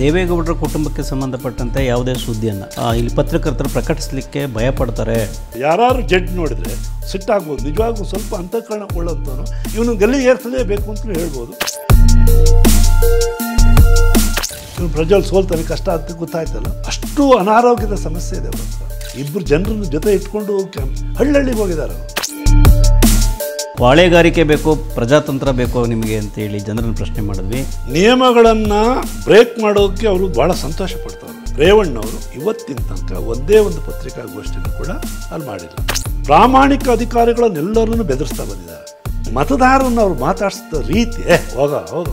ದೇವೇಗೌಡರ ಕುಟುಂಬಕ್ಕೆ ಸಂಬಂಧಪಟ್ಟಂತೆ ಯಾವುದೇ ಸುದ್ದಿಯನ್ನು ಇಲ್ಲಿ ಪತ್ರಕರ್ತರು ಪ್ರಕಟಿಸಲಿಕ್ಕೆ ಭಯ ಪಡ್ತಾರೆ ಯಾರು ಜಡ್ಜ್ ನೋಡಿದ್ರೆ ಸಿಟ್ಟಾಗ್ಬೋದು ನಿಜವಾಗೂ ಸ್ವಲ್ಪ ಅಂತಃಕರಣ ಒಳ್ಳಂತವನು ಇವನು ಗಲ್ಲಿ ಏರ್ಸಲೇಬೇಕು ಅಂತ ಹೇಳ್ಬೋದು ಇವನು ಪ್ರಜ್ವಲ್ ಸೋಲ್ತಾನೆ ಕಷ್ಟ ಅಂತ ಗೊತ್ತಾಯ್ತಲ್ಲ ಅಷ್ಟು ಅನಾರೋಗ್ಯದ ಸಮಸ್ಯೆ ಇದೆ ಅವರ ಇಬ್ಬರು ಜನರನ್ನು ಜೊತೆ ಇಟ್ಕೊಂಡು ಹಳ್ಳಿಗೆ ಹೋಗಿದ್ದಾರೆ ಪಾಳೆಗಾರಿಕೆ ಬೇಕು ಪ್ರಜಾತಂತ್ರ ಬೇಕು ನಿಮಗೆ ಅಂತೇಳಿ ಜನರನ್ನು ಪ್ರಶ್ನೆ ಮಾಡಿದ್ವಿ ನಿಯಮಗಳನ್ನು ಬ್ರೇಕ್ ಮಾಡೋದಕ್ಕೆ ಅವರು ಭಾಳ ಸಂತೋಷ ಪಡ್ತಾರೆ ಅವರು ಇವತ್ತಿನ ತನಕ ಒಂದೇ ಒಂದು ಪತ್ರಿಕಾಗೋಷ್ಠಿನೂ ಕೂಡ ಅಲ್ಲಿ ಮಾಡಿಲ್ಲ ಪ್ರಾಮಾಣಿಕ ಅಧಿಕಾರಿಗಳನ್ನೆಲ್ಲರನ್ನು ಬೆದರಿಸ್ತಾ ಬಂದಿದ್ದಾರೆ ಮತದಾರರನ್ನು ಅವ್ರು ಮಾತಾಡಿಸಿದ ರೀತಿ ಹೋಗ ಹೋಗ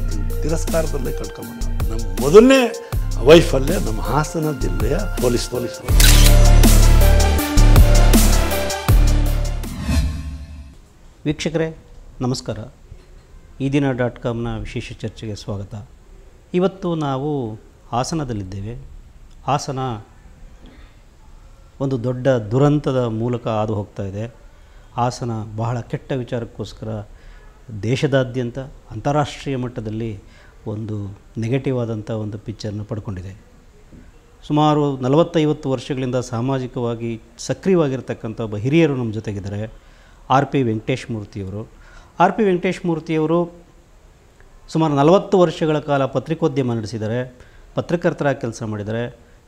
ತಿರಸ್ಕಾರದಲ್ಲೇ ಕಳ್ಕೊಂಬಂದ ನಮ್ಮ ಮೊದಲನೇ ವೈಫಲ್ಯ ನಮ್ಮ ಹಾಸನ ಜಿಲ್ಲೆಯ ಪೊಲೀಸ್ ಪೊಲೀಸ್ ವೀಕ್ಷಕರೇ ನಮಸ್ಕಾರ ಈ ದಿನ ಡಾಟ್ ಕಾಮ್ನ ವಿಶೇಷ ಚರ್ಚೆಗೆ ಸ್ವಾಗತ ಇವತ್ತು ನಾವು ಹಾಸನದಲ್ಲಿದ್ದೇವೆ ಹಾಸನ ಒಂದು ದೊಡ್ಡ ದುರಂತದ ಮೂಲಕ ಹಾದು ಹೋಗ್ತಾ ಇದೆ ಹಾಸನ ಬಹಳ ಕೆಟ್ಟ ವಿಚಾರಕ್ಕೋಸ್ಕರ ದೇಶದಾದ್ಯಂತ ಅಂತಾರಾಷ್ಟ್ರೀಯ ಮಟ್ಟದಲ್ಲಿ ಒಂದು ನೆಗೆಟಿವ್ ಆದಂಥ ಒಂದು ಪಿಕ್ಚರನ್ನು ಪಡ್ಕೊಂಡಿದೆ ಸುಮಾರು ನಲವತ್ತೈವತ್ತು ವರ್ಷಗಳಿಂದ ಸಾಮಾಜಿಕವಾಗಿ ಸಕ್ರಿಯವಾಗಿರ್ತಕ್ಕಂಥ ಒಬ್ಬ ಹಿರಿಯರು ನಮ್ಮ ಜೊತೆಗಿದ್ದಾರೆ ಆರ್ ಪಿ ವೆಂಕಟೇಶ್ ಮೂರ್ತಿಯವರು ಆರ್ ಪಿ ವೆಂಕಟೇಶ್ ಮೂರ್ತಿಯವರು ಸುಮಾರು ನಲವತ್ತು ವರ್ಷಗಳ ಕಾಲ ಪತ್ರಿಕೋದ್ಯಮ ನಡೆಸಿದ್ದಾರೆ ಪತ್ರಕರ್ತರ ಕೆಲಸ ಮಾಡಿದ್ದಾರೆ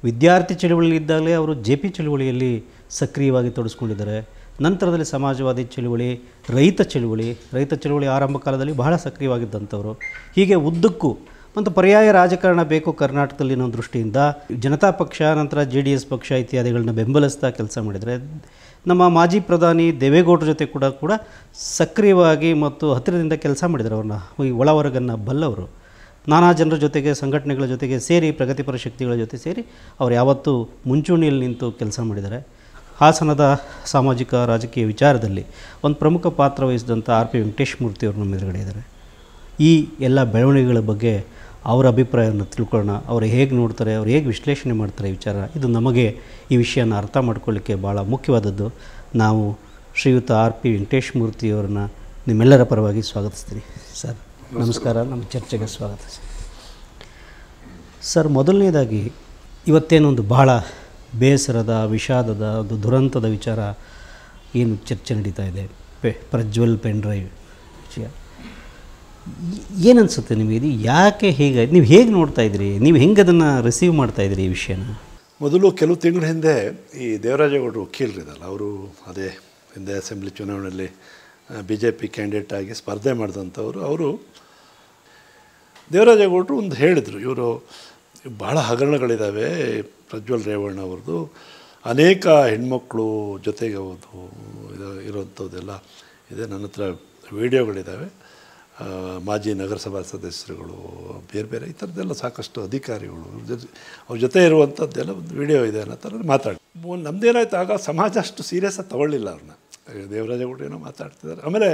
ವಿದ್ಯಾರ್ಥಿ ಇದ್ದಾಗಲೇ ಅವರು ಜೆ ಪಿ ಚಳುವಳಿಯಲ್ಲಿ ಸಕ್ರಿಯವಾಗಿ ತೊಡಸ್ಕೊಂಡಿದ್ದಾರೆ ನಂತರದಲ್ಲಿ ಸಮಾಜವಾದಿ ಚಳುವಳಿ ರೈತ ಚಳುವಳಿ ರೈತ ಚಳುವಳಿ ಆರಂಭ ಕಾಲದಲ್ಲಿ ಬಹಳ ಸಕ್ರಿಯವಾಗಿದ್ದಂಥವರು ಹೀಗೆ ಉದ್ದಕ್ಕೂ ಮತ್ತು ಪರ್ಯಾಯ ರಾಜಕಾರಣ ಬೇಕು ಕರ್ನಾಟಕದಲ್ಲಿ ಅನ್ನೋ ದೃಷ್ಟಿಯಿಂದ ಜನತಾ ಪಕ್ಷ ನಂತರ ಜೆ ಡಿ ಎಸ್ ಪಕ್ಷ ಇತ್ಯಾದಿಗಳನ್ನ ಬೆಂಬಲಿಸ್ತಾ ಕೆಲಸ ಮಾಡಿದರೆ ನಮ್ಮ ಮಾಜಿ ಪ್ರಧಾನಿ ದೇವೇಗೌಡರ ಜೊತೆ ಕೂಡ ಕೂಡ ಸಕ್ರಿಯವಾಗಿ ಮತ್ತು ಹತ್ತಿರದಿಂದ ಕೆಲಸ ಮಾಡಿದರು ಅವ್ರನ್ನ ಈ ಒಳವರ್ಗನ್ನು ಬಲ್ಲವರು ನಾನಾ ಜನರ ಜೊತೆಗೆ ಸಂಘಟನೆಗಳ ಜೊತೆಗೆ ಸೇರಿ ಪ್ರಗತಿಪರ ಶಕ್ತಿಗಳ ಜೊತೆ ಸೇರಿ ಅವರು ಯಾವತ್ತೂ ಮುಂಚೂಣಿಯಲ್ಲಿ ನಿಂತು ಕೆಲಸ ಮಾಡಿದ್ದಾರೆ ಹಾಸನದ ಸಾಮಾಜಿಕ ರಾಜಕೀಯ ವಿಚಾರದಲ್ಲಿ ಒಂದು ಪ್ರಮುಖ ಪಾತ್ರ ವಹಿಸಿದಂಥ ಆರ್ ಪಿ ವೆಂಕಟೇಶ್ ಮೂರ್ತಿಯವರು ನಮ್ಮ ಎದುರುಗಡೆ ಇದ್ದಾರೆ ಈ ಎಲ್ಲ ಬೆಳವಣಿಗೆಗಳ ಬಗ್ಗೆ ಅವರ ಅಭಿಪ್ರಾಯವನ್ನು ತಿಳ್ಕೊಳ್ಳೋಣ ಅವರು ಹೇಗೆ ನೋಡ್ತಾರೆ ಅವ್ರು ಹೇಗೆ ವಿಶ್ಲೇಷಣೆ ಮಾಡ್ತಾರೆ ವಿಚಾರ ಇದು ನಮಗೆ ಈ ವಿಷಯನ ಅರ್ಥ ಮಾಡ್ಕೊಳ್ಳಿಕ್ಕೆ ಭಾಳ ಮುಖ್ಯವಾದದ್ದು ನಾವು ಶ್ರೀಯುತ ಆರ್ ಪಿ ವೆಂಕಟೇಶ್ ಮೂರ್ತಿಯವರನ್ನ ನಿಮ್ಮೆಲ್ಲರ ಪರವಾಗಿ ಸ್ವಾಗತಿಸ್ತೀನಿ ಸರ್ ನಮಸ್ಕಾರ ನಮ್ಮ ಚರ್ಚೆಗೆ ಸ್ವಾಗತ ಸರ್ ಮೊದಲನೇದಾಗಿ ಇವತ್ತೇನೊಂದು ಭಾಳ ಬೇಸರದ ವಿಷಾದದ ಒಂದು ದುರಂತದ ವಿಚಾರ ಏನು ಚರ್ಚೆ ನಡೀತಾ ಇದೆ ಪೆ ಪ್ರಜ್ವಲ್ ಪೆನ್ ಡ್ರೈವ್ ಏನನ್ಸುತ್ತೆ ನಿಮಗೆ ಇದು ಯಾಕೆ ಹೇಗೆ ನೀವು ಹೇಗೆ ನೋಡ್ತಾ ಇದ್ರಿ ನೀವು ಹೆಂಗೆ ಅದನ್ನು ರಿಸೀವ್ ಮಾಡ್ತಾ ಇದ್ರಿ ಈ ವಿಷಯನ ಮೊದಲು ಕೆಲವು ತಿಂಗಳ ಹಿಂದೆ ಈ ದೇವರಾಜೇಗೌಡರು ವಕೀಲರಿದಲ್ಲ ಅವರು ಅದೇ ಹಿಂದೆ ಅಸೆಂಬ್ಲಿ ಚುನಾವಣೆಯಲ್ಲಿ ಬಿ ಜೆ ಪಿ ಕ್ಯಾಂಡಿಡೇಟ್ ಆಗಿ ಸ್ಪರ್ಧೆ ಮಾಡಿದಂಥವ್ರು ಅವರು ದೇವರಾಜೇಗೌಡರು ಒಂದು ಹೇಳಿದರು ಇವರು ಬಹಳ ಹಗರಣಗಳಿದ್ದಾವೆ ಪ್ರಜ್ವಲ್ ರೇವಣ್ಣ ಅವ್ರದ್ದು ಅನೇಕ ಹೆಣ್ಮಕ್ಕಳು ಜೊತೆಗೆ ಹೋದು ಇದು ಇರೋಂಥದ್ದೆಲ್ಲ ಇದೆ ನನ್ನ ಹತ್ರ ವೀಡಿಯೋಗಳಿದ್ದಾವೆ ಮಾಜಿ ನಗರಸಭಾ ಸದಸ್ಯರುಗಳು ಬೇರೆ ಬೇರೆ ಈ ಥರದ್ದೆಲ್ಲ ಸಾಕಷ್ಟು ಅಧಿಕಾರಿಗಳು ಅವ್ರ ಜೊತೆ ಇರುವಂಥದ್ದೆಲ್ಲ ಒಂದು ವಿಡಿಯೋ ಇದೆ ಅನ್ನೋ ಥರ ಮಾತಾಡಿ ನಮ್ಮದೇನಾಯ್ತು ಆಗ ಸಮಾಜ ಅಷ್ಟು ಸೀರಿಯಸ್ಸಾಗಿ ತಗೊಳ್ಳಿಲ್ಲ ಅವ್ರನ್ನ ದೇವರಾಜೇಗೌಡ ಏನೋ ಮಾತಾಡ್ತಿದ್ದಾರೆ ಆಮೇಲೆ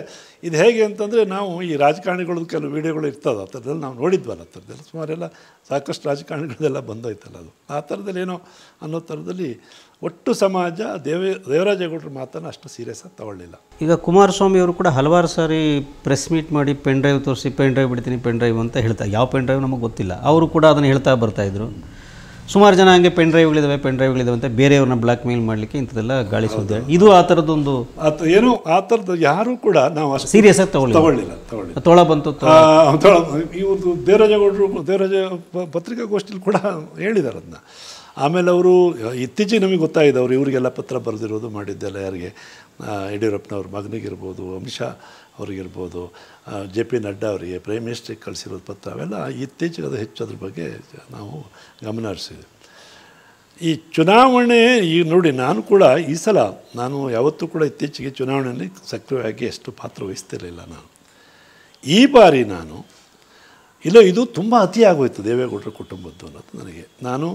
ಇದು ಹೇಗೆ ಅಂತಂದರೆ ನಾವು ಈ ರಾಜಕಾರಣಿಗಳದ್ದು ಕೆಲವು ವಿಡಿಯೋಗಳು ಇರ್ತದೆ ಆ ಥರದಲ್ಲಿ ನಾವು ನೋಡಿದ್ವಲ್ಲ ಆ ಥರದಲ್ಲಿ ಸುಮಾರೆಲ್ಲ ಸಾಕಷ್ಟು ರಾಜಕಾರಣಿಗಳದೆಲ್ಲ ಬಂದೋಯ್ತಲ್ಲ ಅದು ಆ ಥರದಲ್ಲಿ ಏನೋ ಅನ್ನೋ ಥರದಲ್ಲಿ ಒಟ್ಟು ಸಮಾಜ ದೇವ ದೇವರಾಜೇಗೌಡರು ಮಾತನ್ನು ಅಷ್ಟು ಸೀರಿಯಸ್ ಆಗಿ ತಗೊಳ್ಳಿಲ್ಲ ಈಗ ಕುಮಾರಸ್ವಾಮಿ ಅವರು ಕೂಡ ಹಲವಾರು ಸಾರಿ ಪ್ರೆಸ್ ಮೀಟ್ ಮಾಡಿ ಪೆನ್ ಡ್ರೈವ್ ತೋರಿಸಿ ಪೆನ್ ಡ್ರೈವ್ ಬಿಡ್ತೀನಿ ಪೆನ್ ಡ್ರೈವ್ ಅಂತ ಹೇಳ್ತಾರೆ ಯಾವ ಪೆನ್ ಡ್ರೈವ್ ನಮಗೆ ಗೊತ್ತಿಲ್ಲ ಅವರು ಕೂಡ ಅದನ್ನು ಹೇಳ್ತಾ ಬರ್ತಾಯಿದ್ರು ಸುಮಾರು ಜನ ಹಂಗೆ ಪೆನ್ ಡ್ರೈವ್ಗಳಿದ್ದಾವೆ ಪೆನ್ ಡ್ರೈವ್ಗಳಿದ್ದಾವೆ ಅಂತ ಬೇರೆಯವ್ರನ್ನ ಬ್ಲ್ಯಾಕ್ ಮೇಲ್ ಮಾಡಲಿಕ್ಕೆ ಇಂಥದೆಲ್ಲ ಗಾಳಿ ಇದು ಆ ಥರದ್ದೊಂದು ಏನು ಆ ಥರದ್ದು ಯಾರೂ ಕೂಡ ನಾವು ಸೀರಿಯಸ್ ಆಗಿ ತಗೊಳ್ಳಿ ತಗೊಳ್ಳಿಲ್ಲ ತಗೊಳ್ಳಿ ತೊಳ ಬಂತು ಇವ್ರದ್ದು ದೇವರಾಜಗೌಡರು ದೇವರಾಜ ಪತ್ರಿಕಾಗೋಷ್ಠಿಯಲ್ಲಿ ಕೂಡ ಹೇಳಿದಾರದನ್ನ ಅದನ್ನ ಆಮೇಲೆ ಅವರು ಇತ್ತೀಚೆಗೆ ನಮಗೆ ಗೊತ್ತಾಗಿದೆ ಅವರು ಇವರಿಗೆಲ್ಲ ಪತ್ರ ಬರೆದಿರೋದು ಮಾಡಿದ್ದೆಲ್ಲ ಯಾರಿಗೆ ಯಡಿಯೂರಪ್ಪನವ್ರ ಮಗನಿಗಿರ್ಬೋದು ಅಮಿತ್ ಶಾ ಅವರಿಗಿರ್ಬೋದು ಜೆ ಪಿ ನಡ್ಡಾ ಅವರಿಗೆ ಪ್ರೈಮ್ ಮಿನಿಸ್ಟ್ರಿಗೆ ಕಳಿಸಿರೋದು ಪತ್ರ ಅವೆಲ್ಲ ಇತ್ತೀಚೆಗೆ ಅದು ಹೆಚ್ಚು ಅದ್ರ ಬಗ್ಗೆ ನಾವು ಗಮನ ಹರಿಸಿದ್ವಿ ಈ ಚುನಾವಣೆ ಈಗ ನೋಡಿ ನಾನು ಕೂಡ ಈ ಸಲ ನಾನು ಯಾವತ್ತೂ ಕೂಡ ಇತ್ತೀಚೆಗೆ ಚುನಾವಣೆಯಲ್ಲಿ ಸಕ್ರಿಯವಾಗಿ ಎಷ್ಟು ಪಾತ್ರ ವಹಿಸ್ತಿರಲಿಲ್ಲ ನಾನು ಈ ಬಾರಿ ನಾನು ಇಲ್ಲ ಇದು ತುಂಬ ಅತಿಯಾಗೋಯ್ತು ದೇವೇಗೌಡರ ಕುಟುಂಬದ್ದು ಅನ್ನೋದು ನನಗೆ ನಾನು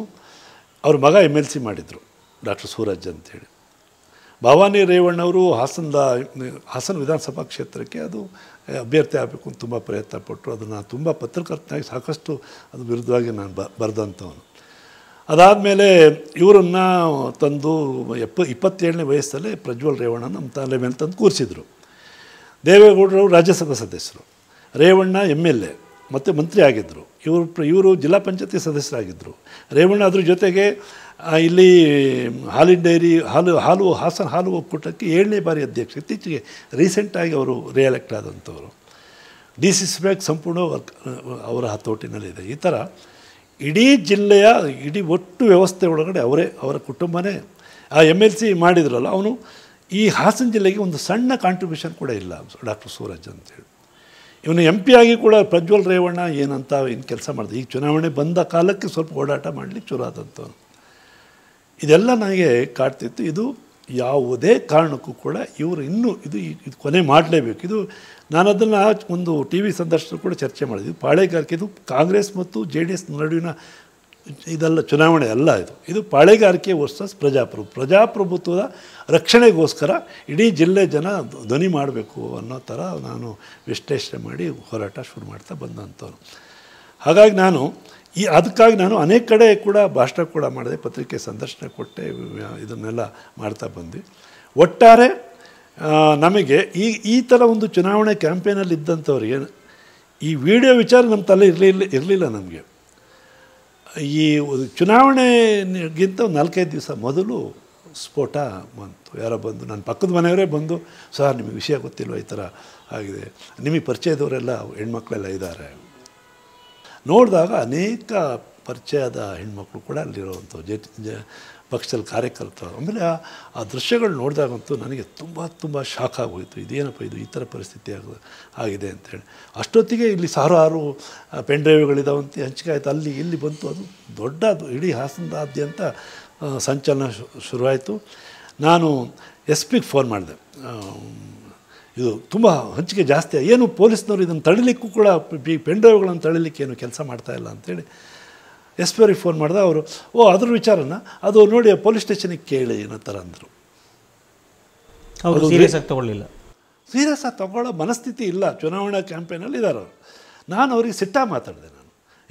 ಅವ್ರ ಮಗ ಎಮ್ ಎಲ್ ಸಿ ಮಾಡಿದರು ಡಾಕ್ಟರ್ ಸೂರಜ್ ಅಂತೇಳಿ ಭವಾನಿ ರೇವಣ್ಣವರು ಹಾಸನದ ಹಾಸನ ವಿಧಾನಸಭಾ ಕ್ಷೇತ್ರಕ್ಕೆ ಅದು ಅಭ್ಯರ್ಥಿ ಆಗಬೇಕು ಅಂತ ತುಂಬ ಪ್ರಯತ್ನ ಪಟ್ಟರು ಅದು ನಾನು ತುಂಬ ಪತ್ರಕರ್ತನಾಗಿ ಸಾಕಷ್ಟು ಅದು ವಿರುದ್ಧವಾಗಿ ನಾನು ಬ ಬರೆದಂಥವನು ಅದಾದಮೇಲೆ ಇವರನ್ನು ತಂದು ಎಪ್ಪ ಇಪ್ಪತ್ತೇಳನೇ ವಯಸ್ಸಲ್ಲೇ ಪ್ರಜ್ವಲ್ ರೇವಣ್ಣ ನಮ್ಮ ತಾಲೆ ಮೇಲೆ ತಂದು ಕೂರಿಸಿದರು ದೇವೇಗೌಡರು ರಾಜ್ಯಸಭಾ ಸದಸ್ಯರು ರೇವಣ್ಣ ಎಮ್ ಎಲ್ ಎ ಮತ್ತು ಮಂತ್ರಿ ಆಗಿದ್ದರು ಇವರು ಇವರು ಜಿಲ್ಲಾ ಪಂಚಾಯತಿ ಸದಸ್ಯರಾಗಿದ್ದರು ರೇವಣ್ಣ ಅದ್ರ ಜೊತೆಗೆ ಇಲ್ಲಿ ಹಾಲಿನ ಡೈರಿ ಹಾಲು ಹಾಲು ಹಾಸನ ಹಾಲು ಒಕ್ಕೂಟಕ್ಕೆ ಏಳನೇ ಬಾರಿ ಅಧ್ಯಕ್ಷ ಇತ್ತೀಚೆಗೆ ರೀಸೆಂಟಾಗಿ ಅವರು ರಿಯಲೆಕ್ಟ್ ಆದಂಥವರು ಡಿ ಸಿ ಸಿ ಬ್ಯಾಂಕ್ ಸಂಪೂರ್ಣ ಅವರ ಹತೋಟಿನಲ್ಲಿದೆ ಈ ಥರ ಇಡೀ ಜಿಲ್ಲೆಯ ಇಡೀ ಒಟ್ಟು ವ್ಯವಸ್ಥೆ ಒಳಗಡೆ ಅವರೇ ಅವರ ಕುಟುಂಬನೇ ಆ ಎಮ್ ಎಲ್ ಸಿ ಮಾಡಿದ್ರಲ್ಲ ಅವನು ಈ ಹಾಸನ ಜಿಲ್ಲೆಗೆ ಒಂದು ಸಣ್ಣ ಕಾಂಟ್ರಿಬ್ಯೂಷನ್ ಕೂಡ ಇಲ್ಲ ಡಾಕ್ಟರ್ ಸೂರಜ್ ಅಂತೇಳಿ ಇವನು ಎಂ ಪಿ ಆಗಿ ಕೂಡ ಪ್ರಜ್ವಲ್ ರೇವಣ್ಣ ಏನಂತ ಏನು ಕೆಲಸ ಮಾಡಿದೆ ಈಗ ಚುನಾವಣೆ ಬಂದ ಕಾಲಕ್ಕೆ ಸ್ವಲ್ಪ ಓಡಾಟ ಮಾಡಲಿಕ್ಕೆ ಶುರು ಆದಂತ ಇದೆಲ್ಲ ನನಗೆ ಕಾಡ್ತಿತ್ತು ಇದು ಯಾವುದೇ ಕಾರಣಕ್ಕೂ ಕೂಡ ಇವರು ಇನ್ನೂ ಇದು ಇದು ಕೊನೆ ಮಾಡಲೇಬೇಕು ಇದು ನಾನು ಅದನ್ನು ಒಂದು ಟಿ ವಿ ಸಂದರ್ಶನ ಕೂಡ ಚರ್ಚೆ ಮಾಡಿದ್ವಿ ಪಾಳೆಗಾರಿಕೆ ಇದು ಕಾಂಗ್ರೆಸ್ ಮತ್ತು ಜೆ ಡಿ ಎಸ್ ನಡುವಿನ ಇದೆಲ್ಲ ಚುನಾವಣೆ ಅಲ್ಲ ಇದು ಇದು ಪಾಳೆಗಾರಿಕೆ ವರ್ಸಸ್ ಪ್ರಜಾಪ್ರಭು ಪ್ರಜಾಪ್ರಭುತ್ವದ ರಕ್ಷಣೆಗೋಸ್ಕರ ಇಡೀ ಜಿಲ್ಲೆ ಜನ ಧ್ವನಿ ಮಾಡಬೇಕು ಅನ್ನೋ ಥರ ನಾನು ವಿಶ್ಲೇಷಣೆ ಮಾಡಿ ಹೋರಾಟ ಶುರು ಮಾಡ್ತಾ ಬಂದಂಥವ್ರು ಹಾಗಾಗಿ ನಾನು ಈ ಅದಕ್ಕಾಗಿ ನಾನು ಅನೇಕ ಕಡೆ ಕೂಡ ಭಾಷಣ ಕೂಡ ಮಾಡಿದೆ ಪತ್ರಿಕೆ ಸಂದರ್ಶನ ಕೊಟ್ಟೆ ಇದನ್ನೆಲ್ಲ ಮಾಡ್ತಾ ಬಂದ್ವಿ ಒಟ್ಟಾರೆ ನಮಗೆ ಈ ಈ ಥರ ಒಂದು ಚುನಾವಣೆ ಕ್ಯಾಂಪೇನಲ್ಲಿ ಇದ್ದಂಥವ್ರಿಗೆ ಈ ವಿಡಿಯೋ ವಿಚಾರ ನಮ್ಮ ತಲೆ ಇರಲಿಲ್ಲ ಇರಲಿಲ್ಲ ನಮಗೆ ಈ ಚುನಾವಣೆಗಿಂತ ನಾಲ್ಕೈದು ದಿವಸ ಮೊದಲು ಸ್ಫೋಟ ಬಂತು ಯಾರೋ ಬಂದು ನನ್ನ ಪಕ್ಕದ ಮನೆಯವರೇ ಬಂದು ಸರ್ ನಿಮಗೆ ವಿಷಯ ಗೊತ್ತಿಲ್ವ ಈ ಥರ ಆಗಿದೆ ನಿಮಗೆ ಪರಿಚಯದವರೆಲ್ಲ ಹೆಣ್ಮಕ್ಳೆಲ್ಲ ಇದ್ದಾರೆ ನೋಡಿದಾಗ ಅನೇಕ ಪರಿಚಯದ ಹೆಣ್ಮಕ್ಳು ಕೂಡ ಅಲ್ಲಿರೋವಂಥವು ಜೆ ಜ ಪಕ್ಷದಲ್ಲಿ ಕಾರ್ಯಕರ್ತರು ಆಮೇಲೆ ಆ ದೃಶ್ಯಗಳು ನೋಡಿದಾಗಂತೂ ನನಗೆ ತುಂಬ ತುಂಬ ಶಾಕ್ ಆಗೋಯಿತು ಇದೇನಪ್ಪ ಇದು ಈ ಥರ ಪರಿಸ್ಥಿತಿ ಆಗ ಆಗಿದೆ ಅಂತೇಳಿ ಅಷ್ಟೊತ್ತಿಗೆ ಇಲ್ಲಿ ಸಾವಿರಾರು ಪೆನ್ ಡ್ರೈವ್ಗಳಿದಾವಂತೆ ಹಂಚಿಕೆ ಆಯಿತು ಅಲ್ಲಿ ಇಲ್ಲಿ ಬಂತು ಅದು ದೊಡ್ಡ ಇಡೀ ಹಾಸನದಾದ್ಯಂತ ಸಂಚಲನ ಶುರುವಾಯಿತು ನಾನು ಎಸ್ ಪಿಗೆ ಫೋನ್ ಮಾಡಿದೆ ಇದು ತುಂಬ ಹಂಚಿಕೆ ಜಾಸ್ತಿ ಏನು ಪೊಲೀಸ್ನವರು ಇದನ್ನು ತಳಿಲಿಕ್ಕೂ ಕೂಡ ಬಿ ಪೆನ್ ಡ್ರೈವ್ಗಳನ್ನು ತಳಿಲಿಕ್ಕೆ ಏನು ಕೆಲಸ ಮಾಡ್ತಾಯಿಲ್ಲ ಅಂತೇಳಿ ಎಸ್ ಪಿ ಅವ್ರಿಗೆ ಫೋನ್ ಮಾಡಿದೆ ಅವರು ಓ ಅದ್ರ ವಿಚಾರನ ಅದು ನೋಡಿ ಪೊಲೀಸ್ ಸ್ಟೇಷನಿಗೆ ಕೇಳಿ ಏನೋ ಥರ ಅಂದರು ಸೀರಿಯಸ್ ಆಗಿ ತೊಗೊಳ್ಳಿಲ್ಲ ಸೀರಿಯಸ್ ಆಗಿ ತೊಗೊಳ್ಳೋ ಮನಸ್ಥಿತಿ ಇಲ್ಲ ಚುನಾವಣಾ ಕ್ಯಾಂಪೇನಲ್ಲಿ ಇದ್ದಾರೆ ಅವರು ನಾನು ಅವ್ರಿಗೆ ಸಿಟ್ಟ ಮಾತಾಡಿದೆ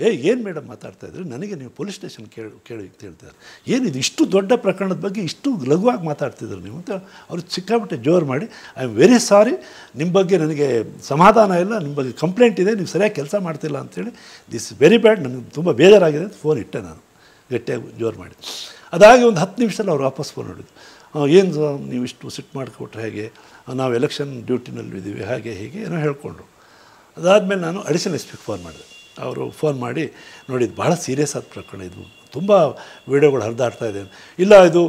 ಏ ಏನು ಮೇಡಮ್ ಮಾತಾಡ್ತಾ ಇದ್ರೆ ನನಗೆ ನೀವು ಪೊಲೀಸ್ ಸ್ಟೇಷನ್ ಕೇಳಿ ಕೇಳಿ ಕೇಳ್ತಾ ಇದ್ದಾರೆ ಏನಿದು ಇಷ್ಟು ದೊಡ್ಡ ಪ್ರಕರಣದ ಬಗ್ಗೆ ಇಷ್ಟು ಲಘುವಾಗಿ ಮಾತಾಡ್ತಿದ್ರು ನೀವು ಅಂತ ಅವರು ಸಿಕ್ಕಾಪಟ್ಟೆ ಜೋರು ಮಾಡಿ ಐ ಆಮ್ ವೆರಿ ಸಾರಿ ನಿಮ್ಮ ಬಗ್ಗೆ ನನಗೆ ಸಮಾಧಾನ ಇಲ್ಲ ನಿಮ್ಮ ಬಗ್ಗೆ ಕಂಪ್ಲೇಂಟ್ ಇದೆ ನೀವು ಸರಿಯಾಗಿ ಕೆಲಸ ಮಾಡ್ತಿಲ್ಲ ಅಂತೇಳಿ ದಿಸ್ ವೆರಿ ಬ್ಯಾಡ್ ನನಗೆ ತುಂಬ ಬೇಜಾರಾಗಿದೆ ಅಂತ ಫೋನ್ ಇಟ್ಟೆ ನಾನು ಗಟ್ಟಿಯಾಗಿ ಜೋರು ಮಾಡಿ ಅದಾಗಿ ಒಂದು ಹತ್ತು ನಿಮಿಷದಲ್ಲಿ ಅವ್ರು ವಾಪಸ್ ಫೋನ್ ಹೊಡಿದ್ರು ಏನು ನೀವು ಇಷ್ಟು ಸಿಟ್ಟು ಮಾಡಿಕೊಟ್ರೆ ಹೇಗೆ ನಾವು ಎಲೆಕ್ಷನ್ ಡ್ಯೂಟಿನಲ್ಲಿ ಇದ್ದೀವಿ ಹಾಗೆ ಹೀಗೆ ಏನೋ ಹೇಳ್ಕೊಂಡ್ರು ಅದಾದಮೇಲೆ ನಾನು ಅಡಿಷನ್ ಎಸ್ ಫೋನ್ ಮಾಡಿದೆ ಅವರು ಫೋನ್ ಮಾಡಿ ನೋಡಿ ಇದು ಭಾಳ ಸೀರಿಯಸ್ ಆದ ಪ್ರಕರಣ ಇದು ತುಂಬ ವೀಡಿಯೋಗಳು ಹರಿದಾಡ್ತಾ ಇದೆ ಇಲ್ಲ ಇದು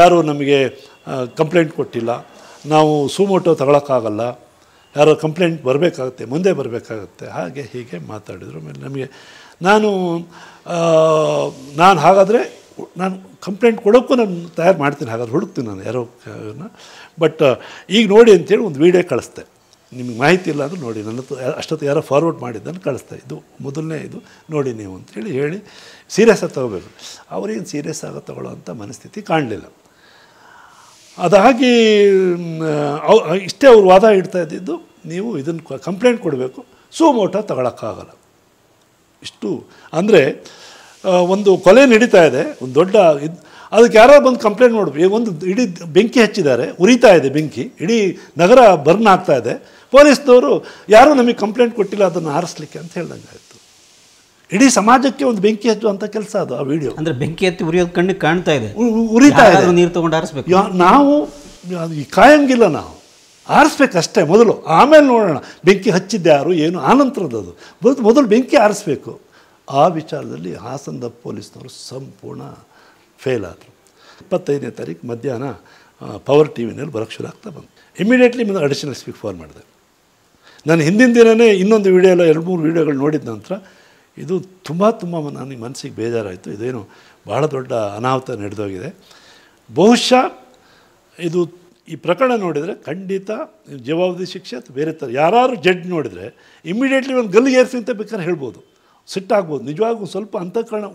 ಯಾರೂ ನಮಗೆ ಕಂಪ್ಲೇಂಟ್ ಕೊಟ್ಟಿಲ್ಲ ನಾವು ಸುಮೋಟೋ ತಗೊಳಕ್ಕಾಗಲ್ಲ ಯಾರೋ ಕಂಪ್ಲೇಂಟ್ ಬರಬೇಕಾಗತ್ತೆ ಮುಂದೆ ಬರಬೇಕಾಗತ್ತೆ ಹಾಗೆ ಹೀಗೆ ಮಾತಾಡಿದರು ಆಮೇಲೆ ನಮಗೆ ನಾನು ನಾನು ಹಾಗಾದರೆ ನಾನು ಕಂಪ್ಲೇಂಟ್ ಕೊಡೋಕ್ಕೂ ನಾನು ತಯಾರು ಮಾಡ್ತೀನಿ ಹಾಗಾದ್ರೆ ಹುಡುಕ್ತೀನಿ ನಾನು ಯಾರೋ ಬಟ್ ಈಗ ನೋಡಿ ಅಂತೇಳಿ ಒಂದು ವೀಡಿಯೋ ಕಳಿಸ್ತೆ ನಿಮಗೆ ಮಾಹಿತಿ ಇಲ್ಲ ಅಂದ್ರೆ ನೋಡಿ ನನ್ನ ಅಷ್ಟೊತ್ತು ಯಾರೋ ಫಾರ್ವರ್ಡ್ ಮಾಡಿದ್ದನ್ನು ಕಳಿಸ್ತಾ ಇದ್ದು ಮೊದಲನೇ ಇದು ನೋಡಿ ನೀವು ಅಂತೇಳಿ ಹೇಳಿ ಸೀರಿಯಸ್ ಆಗಿ ತೊಗೋಬೇಕು ಅವ್ರೇನು ಸೀರಿಯಸ್ ಆಗಿ ಅಂತ ಮನಸ್ಥಿತಿ ಕಾಣಲಿಲ್ಲ ಅದಾಗಿ ಇಷ್ಟೇ ಅವ್ರು ವಾದ ಇಡ್ತಾ ಇದ್ದಿದ್ದು ನೀವು ಇದನ್ನು ಕಂಪ್ಲೇಂಟ್ ಕೊಡಬೇಕು ಸುಮೋಟ ತಗೊಳಕ್ಕಾಗಲ್ಲ ಇಷ್ಟು ಅಂದರೆ ಒಂದು ಕೊಲೆ ನಡೀತಾ ಇದೆ ಒಂದು ದೊಡ್ಡ ಇದು ಅದಕ್ಕೆ ಯಾರೋ ಬಂದು ಕಂಪ್ಲೇಂಟ್ ಮಾಡಬೇಕು ಒಂದು ಇಡೀ ಬೆಂಕಿ ಹಚ್ಚಿದ್ದಾರೆ ಉರಿತಾ ಇದೆ ಬೆಂಕಿ ಇಡೀ ನಗರ ಬರ್ನ್ ಆಗ್ತಾ ಇದೆ ಪೊಲೀಸ್ನವರು ಯಾರೂ ನಮಗೆ ಕಂಪ್ಲೇಂಟ್ ಕೊಟ್ಟಿಲ್ಲ ಅದನ್ನು ಆರಿಸ್ಲಿಕ್ಕೆ ಅಂತ ಹೇಳ್ದಂಗೆ ಆಯಿತು ಇಡೀ ಸಮಾಜಕ್ಕೆ ಒಂದು ಬೆಂಕಿ ಹಚ್ಚುವಂಥ ಕೆಲಸ ಅದು ಆ ವಿಡಿಯೋ ಅಂದರೆ ಬೆಂಕಿ ಹತ್ತಿ ಉರಿಯೋದು ಕಣ್ಣು ಕಾಣ್ತಾ ಇದೆ ಉರಿತಾ ಇದೆ ನೀರು ತೊಗೊಂಡು ಆರಿಸ್ಬೇಕು ನಾವು ಈ ಕಾಯಂಗಿಲ್ಲ ನಾವು ಆರಿಸ್ಬೇಕಷ್ಟೇ ಮೊದಲು ಆಮೇಲೆ ನೋಡೋಣ ಬೆಂಕಿ ಹಚ್ಚಿದ್ದೆ ಯಾರು ಏನು ಆನಂತರದದು ಮೊದಲು ಬೆಂಕಿ ಆರಿಸ್ಬೇಕು ಆ ವಿಚಾರದಲ್ಲಿ ಹಾಸನದ ಪೊಲೀಸ್ನವರು ಸಂಪೂರ್ಣ ಫೇಲ್ ಆದರು ಇಪ್ಪತ್ತೈದನೇ ತಾರೀಕು ಮಧ್ಯಾಹ್ನ ಪವರ್ ಟಿ ವಿನಲ್ಲಿ ಬರೋಕ್ಕೆ ಶುರು ಆಗ್ತಾ ಬಂತು ಇಮಿಡಿಯೇಟ್ಲಿ ಮುಂದೆ ಅಡಿಷನಲ್ ಸ್ಪೀಕ್ ಫೋನ್ ಮಾಡಿದೆ ನಾನು ಹಿಂದಿನ ದಿನವೇ ಇನ್ನೊಂದು ವೀಡಿಯೋ ಎಲ್ಲ ಎರಡು ಮೂರು ವೀಡಿಯೋಗಳು ನೋಡಿದ ನಂತರ ಇದು ತುಂಬ ತುಂಬ ನನಗೆ ಮನಸ್ಸಿಗೆ ಬೇಜಾರಾಯಿತು ಇದೇನು ಬಹಳ ದೊಡ್ಡ ಅನಾಹುತ ನಡೆದೋಗಿದೆ ಬಹುಶಃ ಇದು ಈ ಪ್ರಕರಣ ನೋಡಿದರೆ ಖಂಡಿತ ಜವಾಬ್ದಾರಿ ಶಿಕ್ಷೆ ಅಥವಾ ಬೇರೆ ಥರ ಯಾರು ಜಡ್ಜ್ ನೋಡಿದರೆ ಇಮ್ಮಿಡಿಯೇಟ್ಲಿ ಒಂದು ಗಲ್ಲಿಗೆ ಏರಿಸಿ ಅಂತ ಬೇಕಾದ್ರೆ ಹೇಳ್ಬೋದು ಸಿಟ್ಟಾಗ್ಬೋದು ನಿಜವಾಗೂ ಸ್ವಲ್ಪ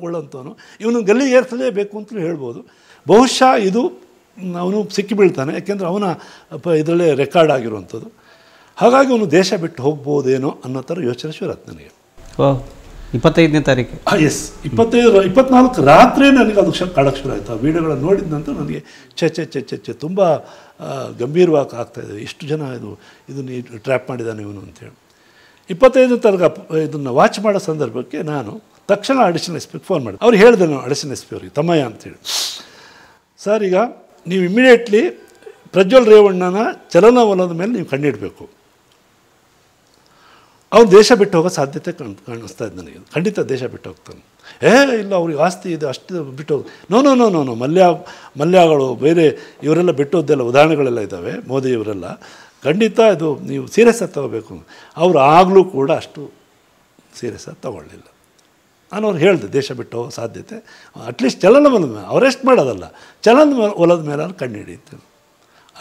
ಉಳ್ಳಂಥವನು ಇವನು ಗಲ್ಲಿಗೆ ಏರಿಸಲೇಬೇಕು ಅಂತಲೂ ಹೇಳ್ಬೋದು ಬಹುಶಃ ಇದು ಅವನು ಸಿಕ್ಕಿಬೀಳ್ತಾನೆ ಯಾಕೆಂದರೆ ಅವನ ಪ ಇದರಲ್ಲೇ ರೆಕಾರ್ಡ್ ಆಗಿರುವಂಥದ್ದು ಹಾಗಾಗಿ ಅವನು ದೇಶ ಬಿಟ್ಟು ಹೋಗ್ಬೋದೇನೋ ಅನ್ನೋ ಥರ ಯೋಚನೆ ಆಯ್ತು ನನಗೆ ಇಪ್ಪತ್ತೈದನೇ ತಾರೀಕು ಎಸ್ ಇಪ್ಪತ್ತೈದು ಇಪ್ಪತ್ನಾಲ್ಕು ರಾತ್ರಿ ನನಗೆ ಅದು ಕಾಡಕ್ಕೆ ಶುರು ಆಯಿತು ಆ ವೀಡಿಯೋಗಳನ್ನು ನೋಡಿದ ನಂತರ ನನಗೆ ಚೆ ಚೆ ಚೆ ಚೆ ತುಂಬ ಗಂಭೀರವಾಗಿ ಆಗ್ತಾಯಿದೆ ಇಷ್ಟು ಜನ ಇದು ಇದನ್ನು ಟ್ರ್ಯಾಪ್ ಮಾಡಿದ್ದಾನೆ ಇವನು ಅಂತೇಳಿ ಇಪ್ಪತ್ತೈದನೇ ತಾರೀಕು ಇದನ್ನು ವಾಚ್ ಮಾಡೋ ಸಂದರ್ಭಕ್ಕೆ ನಾನು ತಕ್ಷಣ ಅಡಿಷನ್ ಎಸ್ ಪಿಗೆ ಫೋನ್ ಮಾಡಿದೆ ಅವ್ರು ಹೇಳಿದೆ ನಾನು ಅಡಿಷನ್ ಎಸ್ ಪಿ ಅವ್ರಿಗೆ ತಮ್ಮಯ್ಯ ಅಂತೇಳಿ ಸರ್ ಈಗ ನೀವು ಇಮಿಡಿಯೇಟ್ಲಿ ಪ್ರಜ್ವಲ್ ರೇವಣ್ಣನ ಚಲನವಲನದ ಮೇಲೆ ನೀವು ಕಂಡಿಡಬೇಕು ಅವ್ನು ದೇಶ ಬಿಟ್ಟು ಹೋಗೋ ಸಾಧ್ಯತೆ ಕಾಣ್ ಕಾಣಿಸ್ತಾ ನನಗೆ ಖಂಡಿತ ದೇಶ ಬಿಟ್ಟು ಹೋಗ್ತಾನೆ ಏ ಇಲ್ಲ ಅವ್ರಿಗೆ ಆಸ್ತಿ ಇದೆ ಅಷ್ಟು ಬಿಟ್ಟು ಹೋಗಿ no no no no Mallya ಮಲ್ಯಗಳು ಬೇರೆ ಇವರೆಲ್ಲ ಬಿಟ್ಟೋದೆಲ್ಲ ಉದಾಹರಣೆಗಳೆಲ್ಲ ಇದ್ದಾವೆ ಮೋದಿ ಇವರೆಲ್ಲ ಖಂಡಿತ ಇದು ನೀವು ಸೀರಿಯಸ್ ಆಗಿ ತಗೋಬೇಕು ಅವರು ಆಗಲೂ ಕೂಡ ಅಷ್ಟು ಸೀರಿಯಸ್ ಆಗಿ ತಗೊಳ್ಳಿಲ್ಲ ನಾನು ಅವ್ರು ಹೇಳಿದೆ ದೇಶ ಬಿಟ್ಟು ಹೋಗೋ ಸಾಧ್ಯತೆ ಅಟ್ಲೀಸ್ಟ್ ಚಲನ ಮೇಲೆ ಅವರೆಷ್ಟು ಮಾಡೋದಲ್ಲ ಚಲನ ಮೇಲೆ ಒಲದ ಮೇಲೆ ಹಿಡಿಯುತ್ತೆ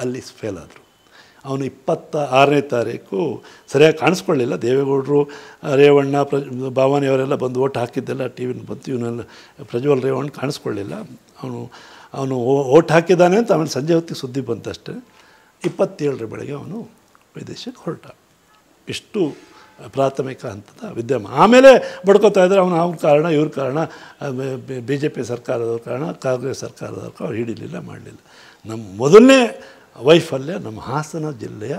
ಅಲ್ಲಿ ಫೇಲ್ ಆದರು ಅವನು ಇಪ್ಪತ್ತ ಆರನೇ ತಾರೀಕು ಸರಿಯಾಗಿ ಕಾಣಿಸ್ಕೊಳ್ಳಿಲ್ಲ ದೇವೇಗೌಡರು ರೇವಣ್ಣ ಪ್ರ ಭಾವಾನಿ ಬಂದು ಓಟ್ ಹಾಕಿದ್ದೆಲ್ಲ ಟಿ ವಿನ ಬಂತು ಇವನೆಲ್ಲ ಪ್ರಜ್ವಲ್ ರೇವಣ್ಣ ಕಾಣಿಸ್ಕೊಳ್ಳಿಲ್ಲ ಅವನು ಅವನು ಓಟ್ ಹಾಕಿದ್ದಾನೆ ಅಂತ ಆಮೇಲೆ ಸಂಜೆ ಹೊತ್ತಿಗೆ ಸುದ್ದಿ ಬಂತಷ್ಟೇ ಇಪ್ಪತ್ತೇಳರ ಬೆಳಗ್ಗೆ ಅವನು ವಿದೇಶಕ್ಕೆ ಹೊರಟ ಇಷ್ಟು ಪ್ರಾಥಮಿಕ ಹಂತದ ವಿದ್ಯಮ ಆಮೇಲೆ ಬಡ್ಕೋತಾ ಇದ್ದರೆ ಅವನು ಅವ್ರ ಕಾರಣ ಇವ್ರ ಕಾರಣ ಬಿ ಜೆ ಪಿ ಸರ್ಕಾರದವ್ರ ಕಾರಣ ಕಾಂಗ್ರೆಸ್ ಸರ್ಕಾರದವ್ರ ಅವ್ರು ಹಿಡಿಲಿಲ್ಲ ಮಾಡಲಿಲ್ಲ ನಮ್ಮ ಮೊದಲನೇ ವೈಫಲ್ಯ ನಮ್ಮ ಹಾಸನ ಜಿಲ್ಲೆಯ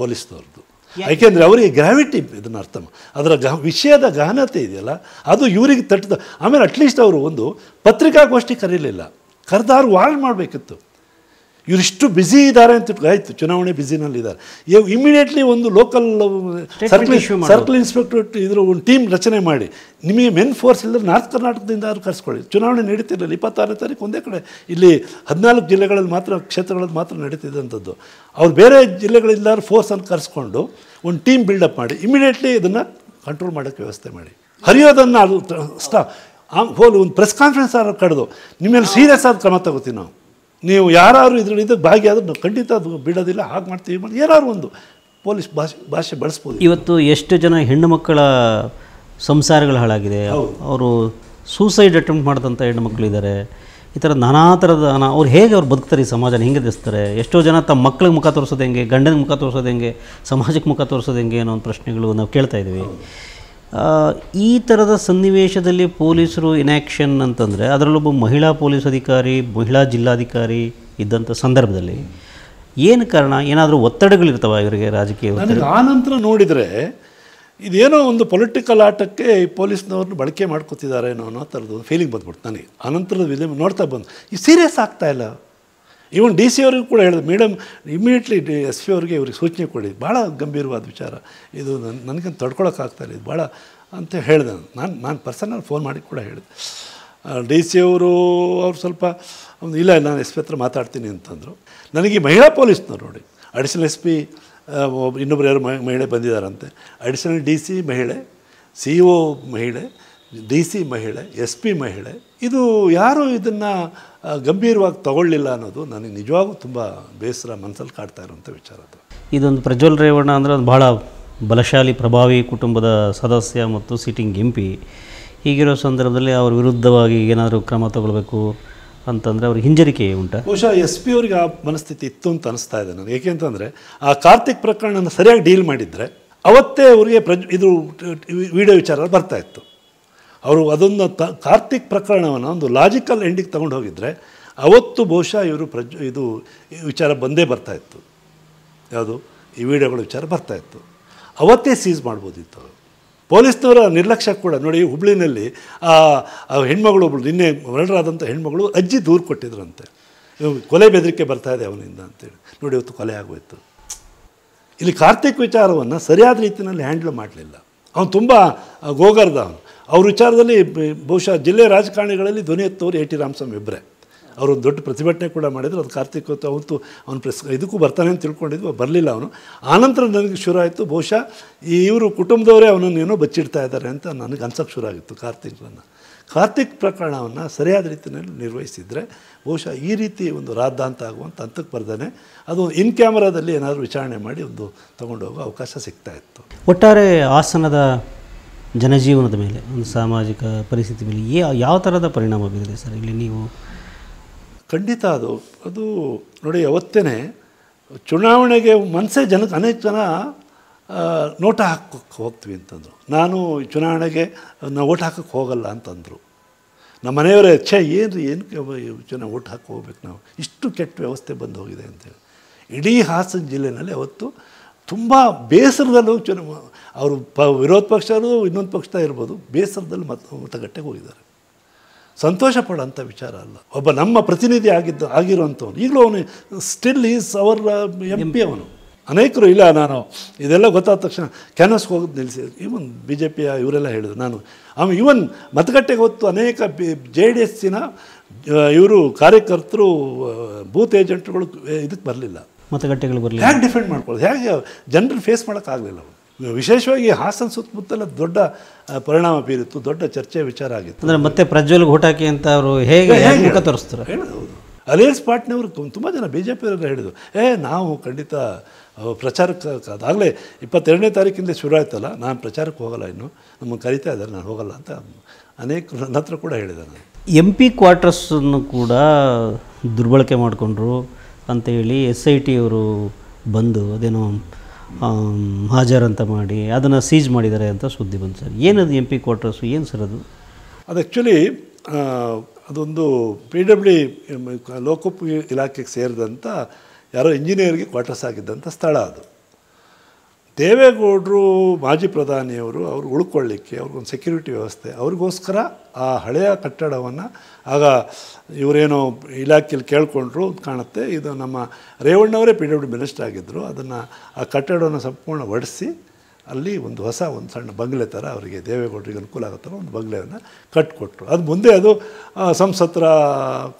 ಪೊಲೀಸ್ನವ್ರದ್ದು ಯಾಕೆಂದರೆ ಅವರಿಗೆ ಗ್ರಾವಿಟಿ ಇದನ್ನು ಅರ್ಥ ಅದರ ಗ ವಿಷಯದ ಗಹನತೆ ಇದೆಯಲ್ಲ ಅದು ಇವರಿಗೆ ತಟ್ಟಿದ ಆಮೇಲೆ ಅಟ್ಲೀಸ್ಟ್ ಅವರು ಒಂದು ಪತ್ರಿಕಾಗೋಷ್ಠಿ ಕರೀಲಿಲ್ಲ ಕರೆದಾರು ವಾಳ್ ಮಾಡಬೇಕಿತ್ತು ಇವರಿಷ್ಟು ಬ್ಯುಸಿ ಇದ್ದಾರೆ ಅಂತ ಆಯಿತು ಚುನಾವಣೆ ಬ್ಯುಸಿನಲ್ಲಿದ್ದಾರೆ ಇವಾಗ ಇಮಿಡಿಯೇಟ್ಲಿ ಒಂದು ಲೋಕಲ್ ಸರ್ಕಲ್ ಸರ್ಕಲ್ ಇನ್ಸ್ಪೆಕ್ಟರ್ ಇದ್ರ ಒಂದು ಟೀಮ್ ರಚನೆ ಮಾಡಿ ನಿಮಗೆ ಮೆನ್ ಫೋರ್ಸ್ ಇಲ್ಲದ್ರೆ ನಾರ್ತ್ ಕರ್ನಾಟಕದಿಂದ ಯಾರು ಕರೆಸ್ಕೊಳ್ಳಿ ಚುನಾವಣೆ ನಡೀತಿರಲಿಲ್ಲ ಇಪ್ಪತ್ತಾರನೇ ತಾರೀಕು ಒಂದೇ ಕಡೆ ಇಲ್ಲಿ ಹದಿನಾಲ್ಕು ಜಿಲ್ಲೆಗಳಲ್ಲಿ ಮಾತ್ರ ಕ್ಷೇತ್ರಗಳಲ್ಲಿ ಮಾತ್ರ ನಡೀತಿದ್ದಂಥದ್ದು ಅವ್ರು ಬೇರೆ ಜಿಲ್ಲೆಗಳಿಂದ ಫೋರ್ಸನ್ನು ಕರೆಸ್ಕೊಂಡು ಒಂದು ಟೀಮ್ ಬಿಲ್ಡಪ್ ಮಾಡಿ ಇಮಿಡಿಯೇಟ್ಲಿ ಇದನ್ನು ಕಂಟ್ರೋಲ್ ಮಾಡೋಕ್ಕೆ ವ್ಯವಸ್ಥೆ ಮಾಡಿ ಹರಿಯೋದನ್ನು ಅದು ಸ್ಟಾ ಹೋಲ್ ಒಂದು ಪ್ರೆಸ್ ಕಾನ್ಫರೆನ್ಸ್ ಆದ್ರೆ ಕಡ್ದು ನಿಮ್ಮಲ್ಲಿ ಸೀರಿಯಸ್ ಆದ ಕ್ರಮ ತಗೋತೀವಿ ನಾವು ನೀವು ಯಾರು ಇದರಿಂದ ಭಾಗಿಯಾದರೂ ನಾವು ಖಂಡಿತ ಅದು ಬಿಡೋದಿಲ್ಲ ಹಾಗೆ ಮಾಡ್ತೀವಿ ಮಾಡಿ ಏನಾದ್ರು ಒಂದು ಪೊಲೀಸ್ ಭಾಷೆ ಭಾಷೆ ಬಳಸ್ಬೋದು ಇವತ್ತು ಎಷ್ಟು ಜನ ಹೆಣ್ಣು ಮಕ್ಕಳ ಸಂಸಾರಗಳು ಹಾಳಾಗಿದೆ ಅವರು ಸೂಸೈಡ್ ಅಟೆಂಪ್ಟ್ ಮಾಡಿದಂಥ ಹೆಣ್ಣು ಮಕ್ಕಳಿದ್ದಾರೆ ಈ ಥರ ನಾನಾ ಥರದ ಅವ್ರು ಹೇಗೆ ಅವ್ರು ಬದುಕ್ತಾರೆ ಈ ಸಮಾಜನ ಹೆಂಗೆ ಎದುರಿಸ್ತಾರೆ ಎಷ್ಟೋ ಜನ ತಮ್ಮ ಮಕ್ಳಿಗೆ ಮುಖ ತೋರಿಸೋದು ಹೆಂಗೆ ಗಂಡನ ಮುಖ ತೋರಿಸೋದು ಹೆಂಗೆ ಸಮಾಜಕ್ಕೆ ಮುಖ ತೋರಿಸೋದು ಹೆಂಗೆ ಅನ್ನೋ ಒಂದು ಪ್ರಶ್ನೆಗಳು ನಾವು ಕೇಳ್ತಾ ಇದ್ದೀವಿ ಈ ಥರದ ಸನ್ನಿವೇಶದಲ್ಲಿ ಪೊಲೀಸರು ಇನ್ಯಾಕ್ಷನ್ ಅಂತಂದರೆ ಅದರಲ್ಲೊಬ್ಬ ಮಹಿಳಾ ಪೊಲೀಸ್ ಅಧಿಕಾರಿ ಮಹಿಳಾ ಜಿಲ್ಲಾಧಿಕಾರಿ ಇದ್ದಂಥ ಸಂದರ್ಭದಲ್ಲಿ ಏನು ಕಾರಣ ಏನಾದರೂ ಒತ್ತಡಗಳಿರ್ತವೆ ಇವರಿಗೆ ರಾಜಕೀಯ ಆ ನಂತರ ನೋಡಿದರೆ ಇದೇನೋ ಒಂದು ಪೊಲಿಟಿಕಲ್ ಆಟಕ್ಕೆ ಈ ಪೊಲೀಸ್ನವ್ರನ್ನ ಬಳಕೆ ಮಾಡ್ಕೊತಿದ್ದಾರೆ ಅನ್ನೋ ಅನ್ನೋ ಥರದ್ದು ಫೀಲಿಂಗ್ ಬಂದ್ಬಿಡ್ತು ನನಗೆ ಆನಂತರದ ವಿಧ ನೋಡ್ತಾ ಬಂದು ಈ ಸೀರಿಯಸ್ ಆಗ್ತಾ ಇಲ್ಲ ಇವನ್ ಡಿ ಸಿ ಅವ್ರಿಗೂ ಕೂಡ ಹೇಳಿದೆ madam immediately D S P ಅವ್ರಿಗೆ ಇವ್ರಿಗೆ ಸೂಚನೆ ಕೊಡಿ ಭಾಳ ಗಂಭೀರವಾದ ವಿಚಾರ ಇದು ನನ್ನ ನನಗಂತ ತಡ್ಕೊಳಕ್ಕಾಗ್ತಾಯಿಲ್ಲ ಇದು ಭಾಳ ಅಂತ ಹೇಳಿದೆ ನಾನು ನಾನು ಪರ್ಸನಲ್ ಫೋನ್ ಮಾಡಿ ಕೂಡ ಹೇಳಿದೆ ಡಿ ಸಿ ಅವರು ಅವ್ರು ಸ್ವಲ್ಪ ಇಲ್ಲ ನಾನು ಎಸ್ ಪಿ ಹತ್ರ ಮಾತಾಡ್ತೀನಿ ಅಂತಂದರು ನನಗೆ ಮಹಿಳಾ ಪೊಲೀಸ್ನವ್ರು ನೋಡಿ ಅಡಿಷನಲ್ ಎಸ್ ಪಿ ಇನ್ನೊಬ್ರು ಯಾರು ಮಹಿಳೆ ಬಂದಿದ್ದಾರಂತೆ ಅಡಿಷನಲ್ ಡಿ ಸಿ ಮಹಿಳೆ ಸಿ ಇ ಒ ಮಹಿಳೆ ಡಿ ಸಿ ಮಹಿಳೆ ಎಸ್ ಪಿ ಮಹಿಳೆ ಇದು ಯಾರೂ ಇದನ್ನು ಗಂಭೀರವಾಗಿ ತಗೊಳ್ಳಿಲ್ಲ ಅನ್ನೋದು ನನಗೆ ನಿಜವಾಗೂ ತುಂಬ ಬೇಸರ ಮನಸ್ಸಲ್ಲಿ ಕಾಡ್ತಾ ಇರುವಂಥ ವಿಚಾರ ಅದು ಇದೊಂದು ಪ್ರಜ್ವಲ್ ರೇವಣ್ಣ ಅಂದರೆ ಒಂದು ಬಹಳ ಬಲಶಾಲಿ ಪ್ರಭಾವಿ ಕುಟುಂಬದ ಸದಸ್ಯ ಮತ್ತು ಸಿಟ್ಟಿಂಗ್ ಎಂ ಪಿ ಹೀಗಿರೋ ಸಂದರ್ಭದಲ್ಲಿ ಅವ್ರ ವಿರುದ್ಧವಾಗಿ ಏನಾದರೂ ಕ್ರಮ ತಗೊಳ್ಬೇಕು ಅಂತಂದರೆ ಅವ್ರಿಗೆ ಹಿಂಜರಿಕೆ ಉಂಟು ಬಹುಶಃ ಎಸ್ ಪಿ ಅವ್ರಿಗೆ ಆ ಮನಸ್ಥಿತಿ ಇತ್ತು ಅಂತ ಅನಿಸ್ತಾ ಇದೆ ನನಗೆ ಏಕೆಂತಂದರೆ ಆ ಕಾರ್ತಿಕ್ ಪ್ರಕರಣನ ಸರಿಯಾಗಿ ಡೀಲ್ ಮಾಡಿದರೆ ಅವತ್ತೇ ಅವರಿಗೆ ಪ್ರಜ್ ಇದು ವಿಡಿಯೋ ವಿಚಾರ ಬರ್ತಾ ಇತ್ತು ಅವರು ಅದನ್ನು ತ ಕಾರ್ತಿಕ್ ಪ್ರಕರಣವನ್ನು ಒಂದು ಲಾಜಿಕಲ್ ಎಂಡಿಗೆ ತೊಗೊಂಡು ಹೋಗಿದ್ರೆ ಅವತ್ತು ಬಹುಶಃ ಇವರು ಪ್ರಜ್ ಇದು ವಿಚಾರ ಬಂದೇ ಬರ್ತಾ ಇತ್ತು ಯಾವುದು ಈ ವಿಡಿಯೋಗಳ ವಿಚಾರ ಇತ್ತು ಅವತ್ತೇ ಸೀಸ್ ಮಾಡ್ಬೋದಿತ್ತು ಅವರು ಪೊಲೀಸ್ನವರ ನಿರ್ಲಕ್ಷ್ಯ ಕೂಡ ನೋಡಿ ಹುಬ್ಳಿನಲ್ಲಿ ಆ ಹೆಣ್ಮಗಳು ಒಬ್ಬಳು ನಿನ್ನೆ ಮರಳರಾದಂಥ ಹೆಣ್ಮಗಳು ಅಜ್ಜಿ ದೂರು ಕೊಟ್ಟಿದ್ರಂತೆ ಕೊಲೆ ಬೆದರಿಕೆ ಬರ್ತಾ ಇದೆ ಅವನಿಂದ ಅಂತೇಳಿ ನೋಡಿ ಇವತ್ತು ಕೊಲೆ ಆಗೋಯ್ತು ಇಲ್ಲಿ ಕಾರ್ತಿಕ್ ವಿಚಾರವನ್ನು ಸರಿಯಾದ ರೀತಿಯಲ್ಲಿ ಹ್ಯಾಂಡಲ್ ಮಾಡಲಿಲ್ಲ ಅವನು ತುಂಬ ಗೋಗರ್ದ ಅವನು ಅವ್ರ ವಿಚಾರದಲ್ಲಿ ಬಹುಶಃ ಜಿಲ್ಲೆಯ ರಾಜಕಾರಣಿಗಳಲ್ಲಿ ಧ್ವನಿ ಎತ್ತವರು ಎ ಟಿ ರಾಮಸ್ವಾಮಿ ಇಬ್ಬರೇ ಅವರೊಂದು ದೊಡ್ಡ ಪ್ರತಿಭಟನೆ ಕೂಡ ಮಾಡಿದ್ರು ಅದು ಕಾರ್ತಿಕ್ ಹೊತ್ತು ಅವತ್ತು ಅವನು ಪ್ರೆಸ್ ಇದಕ್ಕೂ ಬರ್ತಾನೆ ಅಂತ ತಿಳ್ಕೊಂಡಿದ್ವು ಬರಲಿಲ್ಲ ಅವನು ಆನಂತರ ನನಗೆ ಶುರು ಆಯಿತು ಬಹುಶಃ ಇವರು ಕುಟುಂಬದವರೇ ಅವನನ್ನು ಏನೋ ಬಚ್ಚಿಡ್ತಾ ಇದ್ದಾರೆ ಅಂತ ನನಗೆ ಅನ್ಸೋಕ್ಕೆ ಶುರು ಆಗಿತ್ತು ಕಾರ್ತಿಕ್ನನ್ನು ಕಾರ್ತಿಕ್ ಪ್ರಕರಣವನ್ನು ಸರಿಯಾದ ರೀತಿಯಲ್ಲಿ ನಿರ್ವಹಿಸಿದರೆ ಬಹುಶಃ ಈ ರೀತಿ ಒಂದು ರಾದ್ದಾಂತ ಆಗುವಂಥ ಹಂತಕ್ಕೆ ಬರ್ದಾನೆ ಅದು ಇನ್ ಕ್ಯಾಮರಾದಲ್ಲಿ ಏನಾದರೂ ವಿಚಾರಣೆ ಮಾಡಿ ಒಂದು ಹೋಗೋ ಅವಕಾಶ ಸಿಗ್ತಾ ಇತ್ತು ಒಟ್ಟಾರೆ ಹಾಸನದ ಜನಜೀವನದ ಮೇಲೆ ಒಂದು ಸಾಮಾಜಿಕ ಪರಿಸ್ಥಿತಿ ಮೇಲೆ ಯಾವ ಥರದ ಪರಿಣಾಮ ಬೀರಿದೆ ಸರ್ ಇಲ್ಲಿ ನೀವು ಖಂಡಿತ ಅದು ಅದು ನೋಡಿ ಅವತ್ತೇ ಚುನಾವಣೆಗೆ ಮನಸ್ಸೇ ಜನ ಅನೇಕ ಜನ ನೋಟ ಹಾಕೋಕ್ಕೆ ಹೋಗ್ತೀವಿ ಅಂತಂದರು ನಾನು ಚುನಾವಣೆಗೆ ನಾವು ಓಟ್ ಹಾಕೋಕ್ಕೆ ಹೋಗಲ್ಲ ಅಂತಂದರು ನಮ್ಮ ಮನೆಯವರೇ ಛೇ ಏನು ಏನು ಜನ ಓಟ್ ಹಾಕಿ ಹೋಗ್ಬೇಕು ನಾವು ಇಷ್ಟು ಕೆಟ್ಟ ವ್ಯವಸ್ಥೆ ಬಂದು ಹೋಗಿದೆ ಅಂತೇಳಿ ಇಡೀ ಹಾಸನ ಜಿಲ್ಲೆಯಲ್ಲಿ ಅವತ್ತು ತುಂಬ ಬೇಸರದಲ್ಲಿ ಚುನಾವ ಅವರು ಪ ವಿರೋಧ ಪಕ್ಷನೂ ಇನ್ನೊಂದು ಪಕ್ಷ ಇರ್ಬೋದು ಬೇಸರದಲ್ಲಿ ಮತ ಮತಗಟ್ಟೆಗೆ ಹೋಗಿದ್ದಾರೆ ಸಂತೋಷ ಪಡೋಂಥ ವಿಚಾರ ಅಲ್ಲ ಒಬ್ಬ ನಮ್ಮ ಪ್ರತಿನಿಧಿ ಆಗಿದ್ದ ಆಗಿರುವಂಥವನು ಈಗಲೂ ಅವನು still is our M P ಅವನು ಅನೇಕರು ಇಲ್ಲ ನಾನು ಇದೆಲ್ಲ ಗೊತ್ತಾದ ತಕ್ಷಣ ಕ್ಯಾನ್ವಸ್ಗೆ ಹೋಗೋದು ನಿಲ್ಲಿಸಿ ಇವನ್ ಬಿ ಜೆ ಪಿಯ ಇವರೆಲ್ಲ ಹೇಳಿದ್ರು ನಾನು ಅವನು ಇವನ್ ಮತಗಟ್ಟೆಗೆ ಹೊತ್ತು ಅನೇಕ ಬಿ ಜೆ ಡಿ ಎಸ್ಸಿನ ಇವರು ಕಾರ್ಯಕರ್ತರು ಬೂತ್ ಏಜೆಂಟ್ಗಳು ಇದಕ್ಕೆ ಬರಲಿಲ್ಲ ಮತಗಟ್ಟೆಗಳು ಬರಲಿಲ್ಲ ಹೇಗೆ ಡಿಫೆಂಡ್ ಮಾಡ್ಕೊಳ್ಳೋದು ಹೇಗೆ ಜನರು ಫೇಸ್ ಮಾಡೋಕ್ಕಾಗಲಿಲ್ಲ ವಿಶೇಷವಾಗಿ ಹಾಸನ ಸುತ್ತಮುತ್ತಲ ದೊಡ್ಡ ಪರಿಣಾಮ ಬೀರಿತ್ತು ದೊಡ್ಡ ಚರ್ಚೆ ವಿಚಾರ ಆಗಿತ್ತು ಅಂದರೆ ಮತ್ತೆ ಪ್ರಜ್ವಲ್ ಘೋಟಾಕಿ ಅಂತ ಅವರು ಹೇಗೆ ಮುಖ ತೋರಿಸ್ತಾರೆ ಹೌದು ಅಲಿಯನ್ಸ್ ಪಾರ್ಟ್ನವರು ತುಂಬ ಜನ ಬಿ ಜೆ ಪಿಯವರೆಲ್ಲ ಹೇಳಿದರು ಏ ನಾವು ಖಂಡಿತ ಪ್ರಚಾರಕ್ಕೆ ಆಗಲೇ ಇಪ್ಪತ್ತೆರಡನೇ ತಾರೀಕಿಂದ ಶುರು ಆಯ್ತಲ್ಲ ನಾನು ಪ್ರಚಾರಕ್ಕೆ ಹೋಗಲ್ಲ ಇನ್ನು ನಮ್ಮ ಕರಿತಾ ಇದ್ದಾರೆ ನಾನು ಹೋಗಲ್ಲ ಅಂತ ಅನೇಕ ನನ್ನ ಹತ್ರ ಕೂಡ ಹೇಳಿದ್ದಾರೆ ಎಂ ಪಿ ಕ್ವಾರ್ಟರ್ಸನ್ನು ಕೂಡ ದುರ್ಬಳಕೆ ಮಾಡಿಕೊಂಡ್ರು ಹೇಳಿ ಎಸ್ ಐ ಅವರು ಬಂದು ಅದೇನೋ ಹಾಜರ್ ಅಂತ ಮಾಡಿ ಅದನ್ನು ಸೀಜ್ ಮಾಡಿದ್ದಾರೆ ಅಂತ ಸುದ್ದಿ ಬಂತು ಸರ್ ಏನದು ಎಂ ಪಿ ಕ್ವಾರ್ಟರ್ಸು ಏನು ಸರ್ ಅದು ಅದು ಆ್ಯಕ್ಚುಲಿ ಅದೊಂದು ಪಿ ಡಬ್ಲ್ಯೂ ಲೋಕೋಪ ಇಲಾಖೆಗೆ ಸೇರಿದಂಥ ಯಾರೋ ಇಂಜಿನಿಯರ್ಗೆ ಕ್ವಾರ್ಟರ್ಸ್ ಆಗಿದ್ದಂಥ ಸ್ಥಳ ಅದು ದೇವೇಗೌಡರು ಮಾಜಿ ಪ್ರಧಾನಿಯವರು ಅವರು ಉಳ್ಕೊಳ್ಳಿಕ್ಕೆ ಅವ್ರಿಗೊಂದು ಸೆಕ್ಯೂರಿಟಿ ವ್ಯವಸ್ಥೆ ಅವ್ರಿಗೋಸ್ಕರ ಆ ಹಳೆಯ ಕಟ್ಟಡವನ್ನು ಆಗ ಇವರೇನೋ ಇಲಾಖೆಯಲ್ಲಿ ಕೇಳಿಕೊಂಡ್ರು ಕಾಣುತ್ತೆ ಇದು ನಮ್ಮ ರೇವಣ್ಣವರೇ ಪಿ ಡಬ್ಲ್ಯೂ ಮಿನಿಸ್ಟರ್ ಆಗಿದ್ದರು ಅದನ್ನು ಆ ಕಟ್ಟಡವನ್ನು ಸಂಪೂರ್ಣ ಒಡಿಸಿ ಅಲ್ಲಿ ಒಂದು ಹೊಸ ಒಂದು ಸಣ್ಣ ಬಂಗ್ಲೆ ಥರ ಅವರಿಗೆ ದೇವೇಗೌಡರಿಗೆ ಅನುಕೂಲ ಆಗೋ ಒಂದು ಬಂಗ್ಲೆಯನ್ನು ಕಟ್ಟಿಕೊಟ್ರು ಅದು ಮುಂದೆ ಅದು ಸಂಸತ್ರ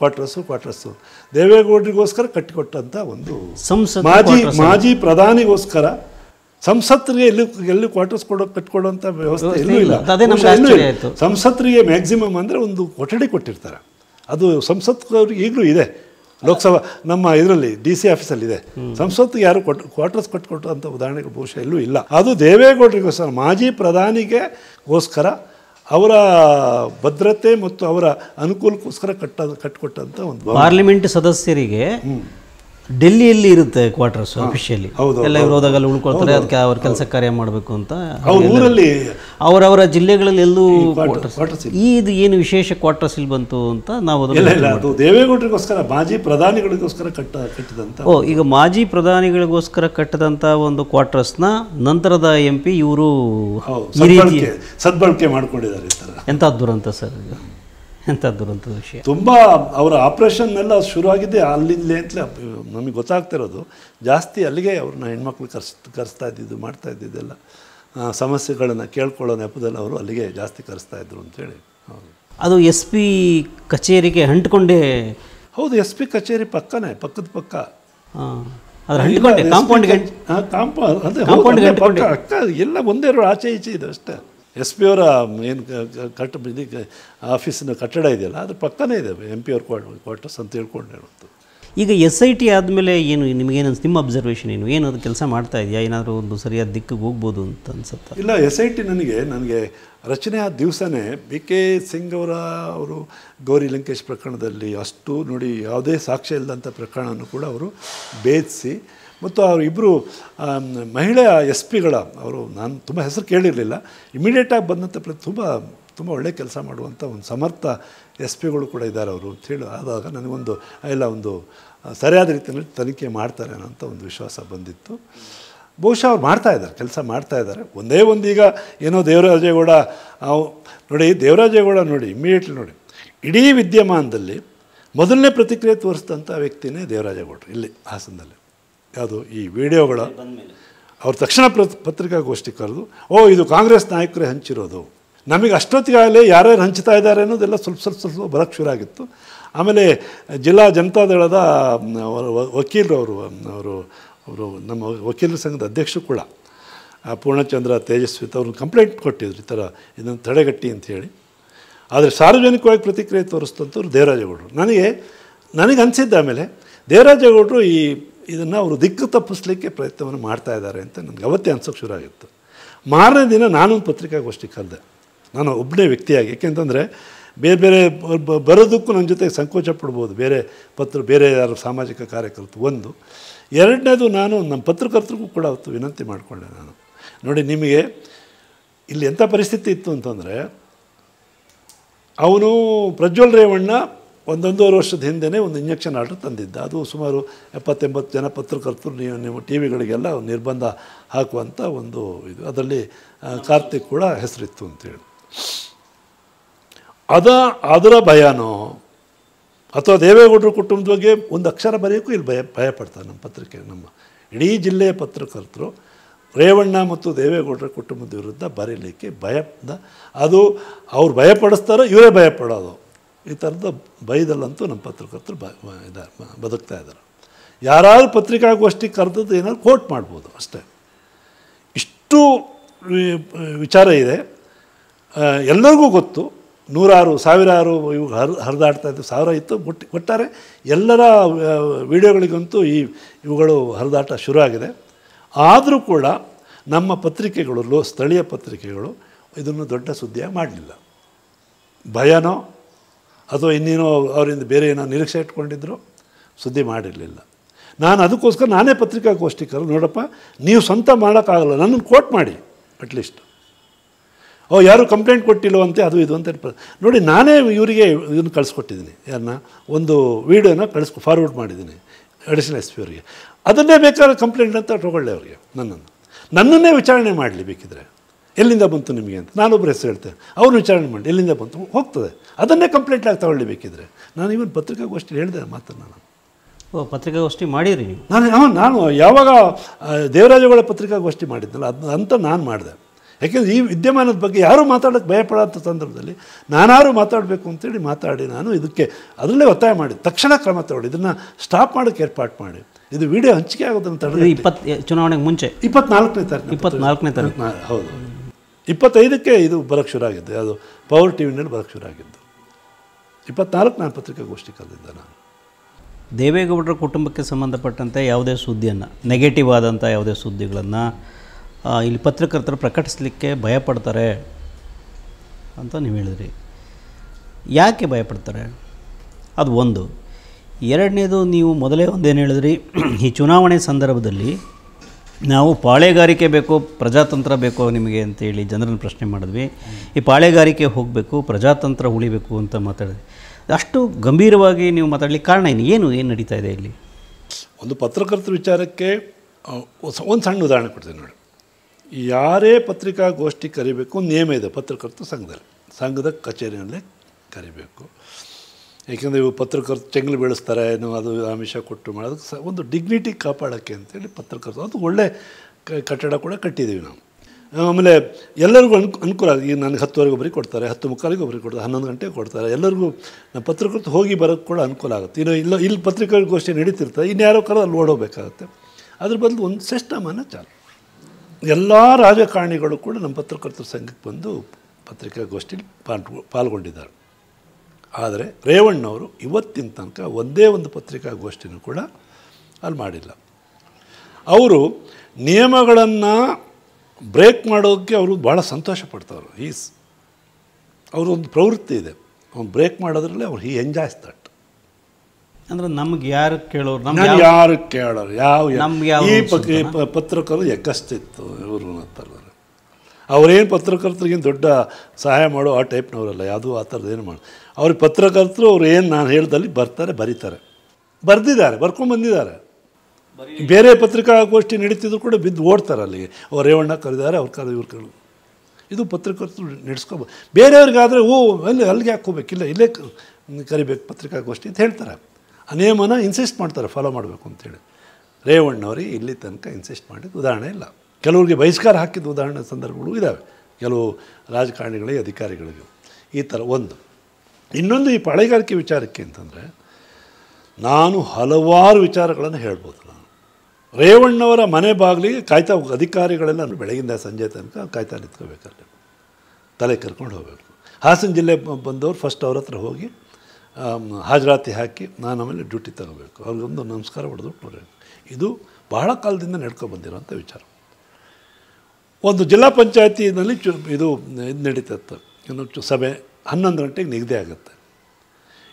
ಕ್ವಾರ್ಟರ್ಸು ಕ್ವಾರ್ಟರ್ಸು ದೇವೇಗೌಡರಿಗೋಸ್ಕರ ಕಟ್ಟಿಕೊಟ್ಟಂಥ ಒಂದು ಸಂಸತ್ ಮಾಜಿ ಮಾಜಿ ಪ್ರಧಾನಿಗೋಸ್ಕರ ಸಂಸತ್ತರಿಗೆ ಎಲ್ಲಿ ಎಲ್ಲಿ ಕ್ವಾರ್ಟರ್ಸ್ ಕೊಡ ಕಟ್ಕೊಡುವಂಥ ವ್ಯವಸ್ಥೆ ಎಲ್ಲೂ ಇಲ್ಲ ಸಂಸತ್ತರಿಗೆ ಮ್ಯಾಕ್ಸಿಮಮ್ ಅಂದರೆ ಒಂದು ಕೊಠಡಿ ಕೊಟ್ಟಿರ್ತಾರೆ ಅದು ಅವ್ರಿಗೆ ಈಗಲೂ ಇದೆ ಲೋಕಸಭಾ ನಮ್ಮ ಇದರಲ್ಲಿ ಡಿ ಸಿ ಆಫೀಸಲ್ಲಿ ಇದೆ ಸಂಸತ್ತಿಗೆ ಯಾರು ಕೊಟ್ಟು ಕ್ವಾರ್ಟರ್ಸ್ ಕಟ್ಕೊಟ್ಟಂಥ ಉದಾಹರಣೆಗೆ ಬಹುಶಃ ಎಲ್ಲೂ ಇಲ್ಲ ಅದು ದೇವೇಗೌಡರಿಗೋಸ್ಕರ ಮಾಜಿ ಗೋಸ್ಕರ ಅವರ ಭದ್ರತೆ ಮತ್ತು ಅವರ ಅನುಕೂಲಕ್ಕೋಸ್ಕರ ಕಟ್ಟ ಕಟ್ಕೊಟ್ಟಂತ ಒಂದು ಪಾರ್ಲಿಮೆಂಟ್ ಸದಸ್ಯರಿಗೆ ಡೆಲ್ಲಿಯಲ್ಲಿ ಇರುತ್ತೆ ಕ್ವಾರ್ಟರ್ಸ್ ಅಫಿಷಿಯಲಿ ಎಲ್ಲ ಇವ್ರು ಹೋದಾಗ ಅಲ್ಲಿ ಉಳ್ಕೊಳ್ತಾರೆ ಅದಕ್ಕೆ ಅವ್ರ ಕೆಲಸ ಕಾರ್ಯ ಮಾಡಬೇಕು ಅಂತ ಅವರವರ ಜಿಲ್ಲೆಗಳಲ್ಲಿ ಎಲ್ಲೂ ಈ ಇದು ಏನು ವಿಶೇಷ ಕ್ವಾರ್ಟರ್ಸ್ ಇಲ್ಲಿ ಬಂತು ಅಂತ ನಾವು ದೇವೇಗೌಡರಿಗೋಸ್ಕರ ಮಾಜಿ ಪ್ರಧಾನಿಗಳಿಗೋಸ್ಕರ ಕಟ್ಟಿದಂತ ಓ ಈಗ ಮಾಜಿ ಪ್ರಧಾನಿಗಳಿಗೋಸ್ಕರ ಕಟ್ಟದಂತ ಒಂದು ಕ್ವಾರ್ಟರ್ಸ್ನ ನಂತರದ ಎಂ ಪಿ ಇವರು ಸದ್ಬಳಕೆ ಮಾಡಿಕೊಂಡಿದ್ದಾರೆ ಎಂತ ದುರಂತ ಸರ್ ಅಂತ ದುರಂತದ ವಿಷಯ ತುಂಬ ಅವರ ಆಪ್ರೇಷನ್ನೆಲ್ಲ ಶುರು ಆಗಿದ್ದೆ ಅಲ್ಲಿಂದಲೇ ಅಂತಲೇ ನಮಗೆ ಗೊತ್ತಾಗ್ತಿರೋದು ಜಾಸ್ತಿ ಅಲ್ಲಿಗೆ ಅವ್ರನ್ನ ಹೆಣ್ಮಕ್ಳು ಕರ್ಸ್ ಕರೆಸ್ತಾ ಇದ್ದಿದ್ದು ಮಾಡ್ತಾ ಇದ್ದಿದ್ದೆಲ್ಲ ಸಮಸ್ಯೆಗಳನ್ನು ಕೇಳ್ಕೊಳ್ಳೋ ನೆಪದಲ್ಲಿ ಅವರು ಅಲ್ಲಿಗೆ ಜಾಸ್ತಿ ಕರೆಸ್ತಾ ಇದ್ರು ಅಂತೇಳಿ ಅದು ಎಸ್ ಪಿ ಕಚೇರಿಗೆ ಹಂಟ್ಕೊಂಡೇ ಹೌದು ಎಸ್ ಪಿ ಕಚೇರಿ ಪಕ್ಕನೇ ಪಕ್ಕದ ಪಕ್ಕ ಕಾಂಪೌಂಡ್ ಕಾಂಪೌಂಡ್ ಎಲ್ಲ ಒಂದೆರಡು ಆಚೆ ಈಚೆ ಇದೆ ಅಷ್ಟೇ ಎಸ್ ಪಿ ಅವರ ಏನು ಕಟ್ಟ ಆಫೀಸಿನ ಕಟ್ಟಡ ಇದೆಯಲ್ಲ ಅದ್ರ ಪಕ್ಕನೇ ಇದೆ ಎಮ್ ಪಿ ಅವ್ರ ಕ್ವಾರ್ಟರ್ಸ್ ಅಂತ ಹೇಳ್ಕೊಂಡು ಈಗ ಎಸ್ ಐ ಟಿ ಆದಮೇಲೆ ಏನು ನಿಮಗೇನು ನಿಮ್ಮ ಅಬ್ಸರ್ವೇಷನ್ ಏನು ಏನಾದರೂ ಕೆಲಸ ಮಾಡ್ತಾ ಇದೆಯಾ ಏನಾದರೂ ಒಂದು ಸರಿಯಾದ ದಿಕ್ಕಿಗೆ ಹೋಗ್ಬೋದು ಅಂತ ಅನ್ಸುತ್ತೆ ಇಲ್ಲ ಎಸ್ ಐ ಟಿ ನನಗೆ ನನಗೆ ರಚನೆ ಆದ ದಿವಸನೇ ಬಿ ಕೆ ಸಿಂಗ್ ಅವರ ಅವರು ಗೌರಿ ಲಂಕೇಶ್ ಪ್ರಕರಣದಲ್ಲಿ ಅಷ್ಟು ನೋಡಿ ಯಾವುದೇ ಸಾಕ್ಷ್ಯ ಇಲ್ಲದಂಥ ಪ್ರಕರಣವನ್ನು ಕೂಡ ಅವರು ಭೇದಿಸಿ ಮತ್ತು ಇಬ್ಬರು ಮಹಿಳೆಯ ಎಸ್ ಪಿಗಳ ಅವರು ನಾನು ತುಂಬ ಹೆಸರು ಕೇಳಿರಲಿಲ್ಲ ಇಮಿಡಿಯೇಟಾಗಿ ಬಂದಂಥ ಪ್ರತಿ ತುಂಬ ತುಂಬ ಒಳ್ಳೆಯ ಕೆಲಸ ಮಾಡುವಂಥ ಒಂದು ಸಮರ್ಥ ಎಸ್ ಪಿಗಳು ಕೂಡ ಇದ್ದಾರೆ ಅವರು ಅಂಥೇಳಿ ಆದಾಗ ನನಗೊಂದು ಎಲ್ಲ ಒಂದು ಸರಿಯಾದ ರೀತಿಯಲ್ಲಿ ತನಿಖೆ ಮಾಡ್ತಾರೆ ಅನ್ನೋಂಥ ಒಂದು ವಿಶ್ವಾಸ ಬಂದಿತ್ತು ಬಹುಶಃ ಅವ್ರು ಮಾಡ್ತಾ ಇದ್ದಾರೆ ಕೆಲಸ ಮಾಡ್ತಾ ಇದ್ದಾರೆ ಒಂದೇ ಒಂದು ಈಗ ಏನೋ ದೇವರಾಜೇಗೌಡ ನೋಡಿ ದೇವರಾಜೇಗೌಡ ನೋಡಿ ಇಮ್ಮಿಡಿಯೇಟ್ಲಿ ನೋಡಿ ಇಡೀ ವಿದ್ಯಮಾನದಲ್ಲಿ ಮೊದಲನೇ ಪ್ರತಿಕ್ರಿಯೆ ತೋರಿಸಿದಂಥ ವ್ಯಕ್ತಿನೇ ದೇವರಾಜೇಗೌಡರು ಇಲ್ಲಿ ಹಾಸನದಲ್ಲಿ ಯಾವುದು ಈ ವಿಡಿಯೋಗಳ ಅವ್ರ ತಕ್ಷಣ ಪತ್ರಿಕಾಗೋಷ್ಠಿ ಕರೆದು ಓ ಇದು ಕಾಂಗ್ರೆಸ್ ನಾಯಕರೇ ಹಂಚಿರೋದು ನಮಗೆ ಅಷ್ಟೊತ್ತಿಗಾಗಲೇ ಯಾರ್ಯಾರು ಹಂಚ್ತಾ ಇದ್ದಾರೆ ಅನ್ನೋದೆಲ್ಲ ಸ್ವಲ್ಪ ಸ್ವಲ್ಪ ಸ್ವಲ್ಪ ಶುರು ಆಗಿತ್ತು ಆಮೇಲೆ ಜಿಲ್ಲಾ ಜನತಾದಳದ ವಕೀಲರು ಅವರು ಅವರು ಅವರು ನಮ್ಮ ವಕೀಲರ ಸಂಘದ ಅಧ್ಯಕ್ಷರು ಕೂಡ ಪೂರ್ಣಚಂದ್ರ ತೇಜಸ್ವಿ ಅವ್ರನ್ನ ಕಂಪ್ಲೇಂಟ್ ಕೊಟ್ಟಿದ್ರು ಈ ಥರ ಇದನ್ನು ತಡೆಗಟ್ಟಿ ಅಂಥೇಳಿ ಆದರೆ ಸಾರ್ವಜನಿಕವಾಗಿ ಪ್ರತಿಕ್ರಿಯೆ ತೋರಿಸ್ತಂಥವ್ರು ದೇವರಾಜೇಗೌಡರು ನನಗೆ ನನಗೆ ಅನಿಸಿದ್ದ ಆಮೇಲೆ ದೇವರಾಜೇಗೌಡರು ಈ ಇದನ್ನು ಅವರು ದಿಕ್ಕು ತಪ್ಪಿಸ್ಲಿಕ್ಕೆ ಪ್ರಯತ್ನವನ್ನು ಮಾಡ್ತಾ ಇದ್ದಾರೆ ಅಂತ ನನಗೆ ಅವತ್ತೇ ಅನ್ಸೋಕ್ಕೆ ಆಗಿತ್ತು ಮಾರನೇ ದಿನ ನಾನೊಂದು ಪತ್ರಿಕಾಗೋಷ್ಠಿ ಕಲ್ದೆ ನಾನು ಒಬ್ಬನೇ ವ್ಯಕ್ತಿಯಾಗಿ ಏಕೆಂತಂದರೆ ಬೇರೆ ಬೇರೆ ಬರೋದಕ್ಕೂ ನನ್ನ ಜೊತೆಗೆ ಸಂಕೋಚ ಪಡ್ಬೋದು ಬೇರೆ ಪತ್ರ ಬೇರೆ ಯಾರು ಸಾಮಾಜಿಕ ಕಾರ್ಯಕರ್ತರು ಒಂದು ಎರಡನೇದು ನಾನು ನಮ್ಮ ಪತ್ರಕರ್ತರಿಗೂ ಕೂಡ ಅವತ್ತು ವಿನಂತಿ ಮಾಡಿಕೊಂಡೆ ನಾನು ನೋಡಿ ನಿಮಗೆ ಇಲ್ಲಿ ಎಂಥ ಪರಿಸ್ಥಿತಿ ಇತ್ತು ಅಂತಂದರೆ ಅವನು ಪ್ರಜ್ವಲ್ ರೇವಣ್ಣ ಒಂದೊಂದೂವರೆ ವರ್ಷದ ಹಿಂದೆಯೇ ಒಂದು ಇಂಜೆಕ್ಷನ್ ಆರ್ಡ್ರ್ ತಂದಿದ್ದ ಅದು ಸುಮಾರು ಎಪ್ಪತ್ತೆಂಬತ್ತು ಜನ ಪತ್ರಕರ್ತರು ನೀವು ನಿಮ್ಮ ಟಿ ವಿಗಳಿಗೆಲ್ಲ ನಿರ್ಬಂಧ ಹಾಕುವಂಥ ಒಂದು ಇದು ಅದರಲ್ಲಿ ಕಾರ್ತಿಕ್ ಕೂಡ ಹೆಸರಿತ್ತು ಅಂತೇಳಿ ಅದ ಅದರ ಭಯನೋ ಅಥವಾ ದೇವೇಗೌಡರ ಕುಟುಂಬದ ಬಗ್ಗೆ ಒಂದು ಅಕ್ಷರ ಬರೆಯೋಕ್ಕೂ ಇಲ್ಲಿ ಭಯ ಭಯ ಪಡ್ತಾರೆ ನಮ್ಮ ಪತ್ರಿಕೆ ನಮ್ಮ ಇಡೀ ಜಿಲ್ಲೆಯ ಪತ್ರಕರ್ತರು ರೇವಣ್ಣ ಮತ್ತು ದೇವೇಗೌಡರ ಕುಟುಂಬದ ವಿರುದ್ಧ ಬರೀಲಿಕ್ಕೆ ಭಯ ಅದು ಅವ್ರು ಭಯಪಡಿಸ್ತಾರೋ ಇವರೇ ಭಯಪಡೋದು ಈ ಥರದ ಬೈದಲ್ಲಂತೂ ನಮ್ಮ ಪತ್ರಕರ್ತರು ಬ ಇದ್ದಾರೆ ಬದುಕ್ತಾ ಇದ್ದಾರೆ ಯಾರಾದರೂ ಪತ್ರಿಕಾಗೋಷ್ಠಿ ಕರೆದದ್ದು ಏನಾದ್ರು ಕೋಟ್ ಮಾಡ್ಬೋದು ಅಷ್ಟೇ ಇಷ್ಟು ವಿಚಾರ ಇದೆ ಎಲ್ಲರಿಗೂ ಗೊತ್ತು ನೂರಾರು ಸಾವಿರಾರು ಇವು ಹರ್ ಹರಿದಾಡ್ತಾ ಇದ್ದು ಸಾವಿರ ಇತ್ತು ಒಟ್ಟು ಒಟ್ಟಾರೆ ಎಲ್ಲರ ವಿಡಿಯೋಗಳಿಗಂತೂ ಈ ಇವುಗಳು ಹರಿದಾಟ ಶುರು ಆಗಿದೆ ಆದರೂ ಕೂಡ ನಮ್ಮ ಪತ್ರಿಕೆಗಳು ಲೋ ಸ್ಥಳೀಯ ಪತ್ರಿಕೆಗಳು ಇದನ್ನು ದೊಡ್ಡ ಸುದ್ದಿಯಾಗಿ ಮಾಡಲಿಲ್ಲ ಭಯನೋ ಅಥವಾ ಇನ್ನೇನೋ ಅವರಿಂದ ಬೇರೆ ಏನೋ ನಿರೀಕ್ಷೆ ಇಟ್ಕೊಂಡಿದ್ರು ಸುದ್ದಿ ಮಾಡಿರಲಿಲ್ಲ ನಾನು ಅದಕ್ಕೋಸ್ಕರ ನಾನೇ ಪತ್ರಿಕಾಗೋಷ್ಠಿಕರು ನೋಡಪ್ಪ ನೀವು ಸ್ವಂತ ಮಾಡೋಕ್ಕಾಗಲ್ಲ ನನ್ನನ್ನು ಕೋಟ್ ಮಾಡಿ ಅಟ್ಲೀಸ್ಟ್ ಓ ಯಾರು ಕಂಪ್ಲೇಂಟ್ ಕೊಟ್ಟಿಲ್ಲವಂತೆ ಅದು ಇದು ಅಂತ ನೋಡಿ ನಾನೇ ಇವರಿಗೆ ಇದನ್ನು ಕಳಿಸ್ಕೊಟ್ಟಿದ್ದೀನಿ ಯಾರನ್ನ ಒಂದು ವೀಡಿಯೋನ ಕಳಿಸ್ಕೊ ಫಾರ್ವರ್ಡ್ ಮಾಡಿದ್ದೀನಿ ಅಡಿಷನಲ್ ಎಸ್ ಪಿ ಅವರಿಗೆ ಅದನ್ನೇ ಬೇಕಾದ್ರೆ ಕಂಪ್ಲೇಂಟ್ ಅಂತ ತೊಗೊಳ್ಳೆ ಅವರಿಗೆ ನನ್ನನ್ನು ನನ್ನನ್ನೇ ವಿಚಾರಣೆ ಮಾಡಲಿ ಬೇಕಿದ್ರೆ ಎಲ್ಲಿಂದ ಬಂತು ನಿಮಗೆ ಅಂತ ನಾನೊಬ್ಬರು ಹೆಸರು ಹೇಳ್ತೇನೆ ಅವ್ರನ್ನ ವಿಚಾರಣೆ ಮಾಡಿ ಎಲ್ಲಿಂದ ಬಂತು ಹೋಗ್ತದೆ ಅದನ್ನೇ ಕಂಪ್ಲೇಂಟ್ ಆಗಿ ತಗೊಳ್ಳಿ ನಾನು ಇವನು ಪತ್ರಿಕಾಗೋಷ್ಠಿ ಹೇಳಿದೆ ಮಾತನ್ನು ನಾನು ಓ ಪತ್ರಿಕಾಗೋಷ್ಠಿ ಮಾಡಿರಿ ನೀವು ನಾನು ಹಾಂ ನಾನು ಯಾವಾಗ ದೇವರಾಜಗಳ ಪತ್ರಿಕಾಗೋಷ್ಠಿ ಮಾಡಿದ್ದಲ್ಲ ಅದು ಅಂತ ನಾನು ಮಾಡಿದೆ ಯಾಕೆಂದರೆ ಈ ವಿದ್ಯಮಾನದ ಬಗ್ಗೆ ಯಾರೂ ಮಾತಾಡೋಕ್ಕೆ ಭಯಪಡೋಂಥ ಸಂದರ್ಭದಲ್ಲಿ ನಾನಾರು ಮಾತಾಡಬೇಕು ಅಂತೇಳಿ ಮಾತಾಡಿ ನಾನು ಇದಕ್ಕೆ ಅದರಲ್ಲೇ ಒತ್ತಾಯ ಮಾಡಿ ತಕ್ಷಣ ಕ್ರಮ ತಗೊಳ್ಳಿ ಇದನ್ನು ಸ್ಟಾಪ್ ಮಾಡೋಕ್ಕೆ ಏರ್ಪಾಟ್ ಮಾಡಿ ಇದು ವಿಡಿಯೋ ಹಂಚಿಕೆ ಆಗೋದನ್ನು ತಡೆದು ಇಪ್ಪತ್ತು ಚುನಾವಣೆಗೆ ಮುಂಚೆ ಇಪ್ಪತ್ನಾಲ್ಕನೇ ತಾರೀಕು ಇಪ್ಪತ್ತ್ನಾಲ್ಕನೇ ತಾರೀಕು ಹೌದು ಇಪ್ಪತ್ತೈದಕ್ಕೆ ಇದು ಬರೋಕ್ಕೆ ಶುರು ಆಗಿದ್ದೆ ಅದು ಪವರ್ ಟಿ ವಿನಲ್ಲಿ ಬರೋಕ್ಕೆ ಶುರು ಆಗಿದ್ದು ಇಪ್ಪತ್ನಾಲ್ಕು ನಾನು ಪತ್ರಿಕಾಗೋಷ್ಠಿ ಕರೆದಿದ್ದೆ ನಾನು ದೇವೇಗೌಡರ ಕುಟುಂಬಕ್ಕೆ ಸಂಬಂಧಪಟ್ಟಂತೆ ಯಾವುದೇ ಸುದ್ದಿಯನ್ನು ನೆಗೆಟಿವ್ ಆದಂಥ ಯಾವುದೇ ಸುದ್ದಿಗಳನ್ನು ಇಲ್ಲಿ ಪತ್ರಕರ್ತರು ಪ್ರಕಟಿಸಲಿಕ್ಕೆ ಭಯಪಡ್ತಾರೆ ಅಂತ ನೀವು ಹೇಳಿದ್ರಿ ಯಾಕೆ ಭಯಪಡ್ತಾರೆ ಅದು ಒಂದು ಎರಡನೇದು ನೀವು ಮೊದಲೇ ಒಂದೇನು ಹೇಳಿದ್ರಿ ಈ ಚುನಾವಣೆ ಸಂದರ್ಭದಲ್ಲಿ ನಾವು ಪಾಳೆಗಾರಿಕೆ ಬೇಕು ಪ್ರಜಾತಂತ್ರ ಬೇಕು ನಿಮಗೆ ಅಂತೇಳಿ ಜನರನ್ನು ಪ್ರಶ್ನೆ ಮಾಡಿದ್ವಿ ಈ ಪಾಳೆಗಾರಿಕೆ ಹೋಗಬೇಕು ಪ್ರಜಾತಂತ್ರ ಉಳಿಬೇಕು ಅಂತ ಮಾತಾಡಿದ್ವಿ ಅಷ್ಟು ಗಂಭೀರವಾಗಿ ನೀವು ಮಾತಾಡಲಿಕ್ಕೆ ಕಾರಣ ಏನು ಏನು ಏನು ನಡೀತಾ ಇದೆ ಇಲ್ಲಿ ಒಂದು ಪತ್ರಕರ್ತರ ವಿಚಾರಕ್ಕೆ ಒಂದು ಸಣ್ಣ ಉದಾಹರಣೆ ಕೊಡ್ತೀನಿ ನೋಡಿ ಯಾರೇ ಪತ್ರಿಕಾಗೋಷ್ಠಿ ಕರಿಬೇಕು ನಿಯಮ ಇದೆ ಪತ್ರಕರ್ತ ಸಂಘದಲ್ಲಿ ಸಂಘದ ಕಚೇರಿಯಲ್ಲೇ ಕರಿಬೇಕು ಏಕೆಂದರೆ ಇವು ಪತ್ರಕರ್ತ ಚೆಂಗ್ಲು ಬೆಳೆಸ್ತಾರೆ ಏನೋ ಅದು ಆಮಿಷ ಕೊಟ್ಟು ಮಾಡೋದಕ್ಕೆ ಸ ಒಂದು ಡಿಗ್ನಿಟಿ ಕಾಪಾಡೋಕ್ಕೆ ಅಂತೇಳಿ ಪತ್ರಕರ್ತರು ಅದು ಒಳ್ಳೆ ಕಟ್ಟಡ ಕೂಡ ಕಟ್ಟಿದ್ದೀವಿ ನಾವು ಆಮೇಲೆ ಎಲ್ಲರಿಗೂ ಅನ್ಕು ಅನುಕೂಲ ಈಗ ನನಗೆ ಹತ್ತುವರೆಗೆ ಒಬ್ಬರಿಗೆ ಕೊಡ್ತಾರೆ ಹತ್ತು ಮುಕ್ಕಾಲಿಗೆ ಒಬ್ಬರಿಗೆ ಕೊಡ್ತಾರೆ ಹನ್ನೊಂದು ಗಂಟೆಗೆ ಕೊಡ್ತಾರೆ ಎಲ್ಲರಿಗೂ ನಮ್ಮ ಪತ್ರಕರ್ತ ಹೋಗಿ ಬರೋಕ್ಕೆ ಕೂಡ ಅನುಕೂಲ ಆಗುತ್ತೆ ಇನ್ನು ಇಲ್ಲ ಇಲ್ಲಿ ಪತ್ರಿಕಾಗೋಷ್ಠಿ ನಡೀತಿರ್ತಾರೆ ಇನ್ಯಾರೋ ಕಾಲ ಅಲ್ಲಿ ಓಡೋಗಬೇಕಾಗುತ್ತೆ ಅದ್ರ ಬದಲು ಒಂದು ಸಿಸ್ಟಮನ್ನು ಚಾಲು ಎಲ್ಲ ರಾಜಕಾರಣಿಗಳು ಕೂಡ ನಮ್ಮ ಪತ್ರಕರ್ತರ ಸಂಘಕ್ಕೆ ಬಂದು ಪತ್ರಿಕಾಗೋಷ್ಠಿಲಿ ಪಾಲ್ಗೊಂಡಿದ್ದಾರೆ ಆದರೆ ರೇವಣ್ಣವರು ಇವತ್ತಿನ ತನಕ ಒಂದೇ ಒಂದು ಪತ್ರಿಕಾಗೋಷ್ಠಿನೂ ಕೂಡ ಅಲ್ಲಿ ಮಾಡಿಲ್ಲ ಅವರು ನಿಯಮಗಳನ್ನು ಬ್ರೇಕ್ ಮಾಡೋದಕ್ಕೆ ಅವರು ಭಾಳ ಸಂತೋಷ ಪಡ್ತವ್ರು ಈಸ್ ಅವರೊಂದು ಪ್ರವೃತ್ತಿ ಇದೆ ಅವ್ನು ಬ್ರೇಕ್ ಮಾಡೋದ್ರಲ್ಲಿ ಅವ್ರು ಹೀ ಎಂಜಾಯ್ಸ್ ದಟ್ ಅಂದರೆ ನಮ್ಗೆ ಯಾರು ಕೇಳೋರು ನಮ್ಗೆ ಯಾರು ಕೇಳೋರು ಯಾವ ಈ ಪತ್ರಕರು ಎಕ್ಕಷ್ಟಿತ್ತು ಇವರು ಅಂತಾರೆ ಅವರೇನು ಪತ್ರಕರ್ತರಿಗೇನು ದೊಡ್ಡ ಸಹಾಯ ಮಾಡೋ ಆ ಟೈಪ್ನವರಲ್ಲ ಯಾವುದು ಆ ಥರದ್ದು ಏನು ಮಾಡಿ ಅವ್ರ ಪತ್ರಕರ್ತರು ಅವ್ರು ಏನು ನಾನು ಹೇಳ್ದಲ್ಲಿ ಬರ್ತಾರೆ ಬರೀತಾರೆ ಬರೆದಿದ್ದಾರೆ ಬರ್ಕೊಂಡು ಬಂದಿದ್ದಾರೆ ಬೇರೆ ಪತ್ರಿಕಾಗೋಷ್ಠಿ ನಡೀತಿದ್ರು ಕೂಡ ಬಿದ್ದು ಓಡ್ತಾರೆ ಅಲ್ಲಿಗೆ ಅವ್ರು ರೇವಣ್ಣ ಕರೆದಿದ್ದಾರೆ ಅವ್ರು ಕರೆದು ಇವ್ರು ಕರೆದು ಇದು ಪತ್ರಕರ್ತರು ನಡೆಸ್ಕೊಬೋದು ಬೇರೆಯವ್ರಿಗಾದರೆ ಓ ಅಲ್ಲಿ ಅಲ್ಲಿಗೆ ಇಲ್ಲ ಇಲ್ಲೇ ಕರಿಬೇಕು ಪತ್ರಿಕಾಗೋಷ್ಠಿ ಅಂತ ಹೇಳ್ತಾರೆ ಅನೇಮನ ಇನ್ಸಿಸ್ಟ್ ಮಾಡ್ತಾರೆ ಫಾಲೋ ಮಾಡಬೇಕು ಅಂತೇಳಿ ರೇವಣ್ಣವ್ರಿಗೆ ಇಲ್ಲಿ ತನಕ ಇನ್ಸಿಸ್ಟ್ ಮಾಡಿದ ಉದಾಹರಣೆ ಇಲ್ಲ ಕೆಲವ್ರಿಗೆ ಬಹಿಷ್ಕಾರ ಹಾಕಿದ ಉದಾಹರಣೆ ಸಂದರ್ಭಗಳು ಇದ್ದಾವೆ ಕೆಲವು ರಾಜಕಾರಣಿಗಳಿಗೆ ಅಧಿಕಾರಿಗಳಿಗೆ ಈ ಥರ ಒಂದು ಇನ್ನೊಂದು ಈ ಪಳೆಗಾರಿಕೆ ವಿಚಾರಕ್ಕೆ ಅಂತಂದರೆ ನಾನು ಹಲವಾರು ವಿಚಾರಗಳನ್ನು ಹೇಳ್ಬೋದು ನಾನು ರೇವಣ್ಣವರ ಮನೆ ಬಾಗಿಲಿಗೆ ಕಾಯ್ತಾ ಅಧಿಕಾರಿಗಳೆಲ್ಲ ಬೆಳಗಿಂದ ಸಂಜೆ ತನಕ ಕಾಯ್ತಾ ನಿಂತ್ಕೋಬೇಕಲ್ಲಿ ತಲೆ ಕರ್ಕೊಂಡು ಹೋಗಬೇಕು ಹಾಸನ ಜಿಲ್ಲೆ ಬಂದವರು ಫಸ್ಟ್ ಅವ್ರ ಹತ್ರ ಹೋಗಿ ಹಾಜರಾತಿ ಹಾಕಿ ನಾನು ಆಮೇಲೆ ಡ್ಯೂಟಿ ತಗೋಬೇಕು ಅವ್ರಿಗೊಂದು ನಮಸ್ಕಾರ ಹೊಡೆದು ನೋಡಬೇಕು ಇದು ಬಹಳ ಕಾಲದಿಂದ ನಡ್ಕೊಂಡು ಬಂದಿರೋಂಥ ವಿಚಾರ ಒಂದು ಜಿಲ್ಲಾ ಪಂಚಾಯತಿನಲ್ಲಿ ಚು ಇದು ಇದು ನಡೀತಾ ಇತ್ತು ಸಭೆ ಹನ್ನೊಂದು ಗಂಟೆಗೆ ನಿಗದಿ ಆಗುತ್ತೆ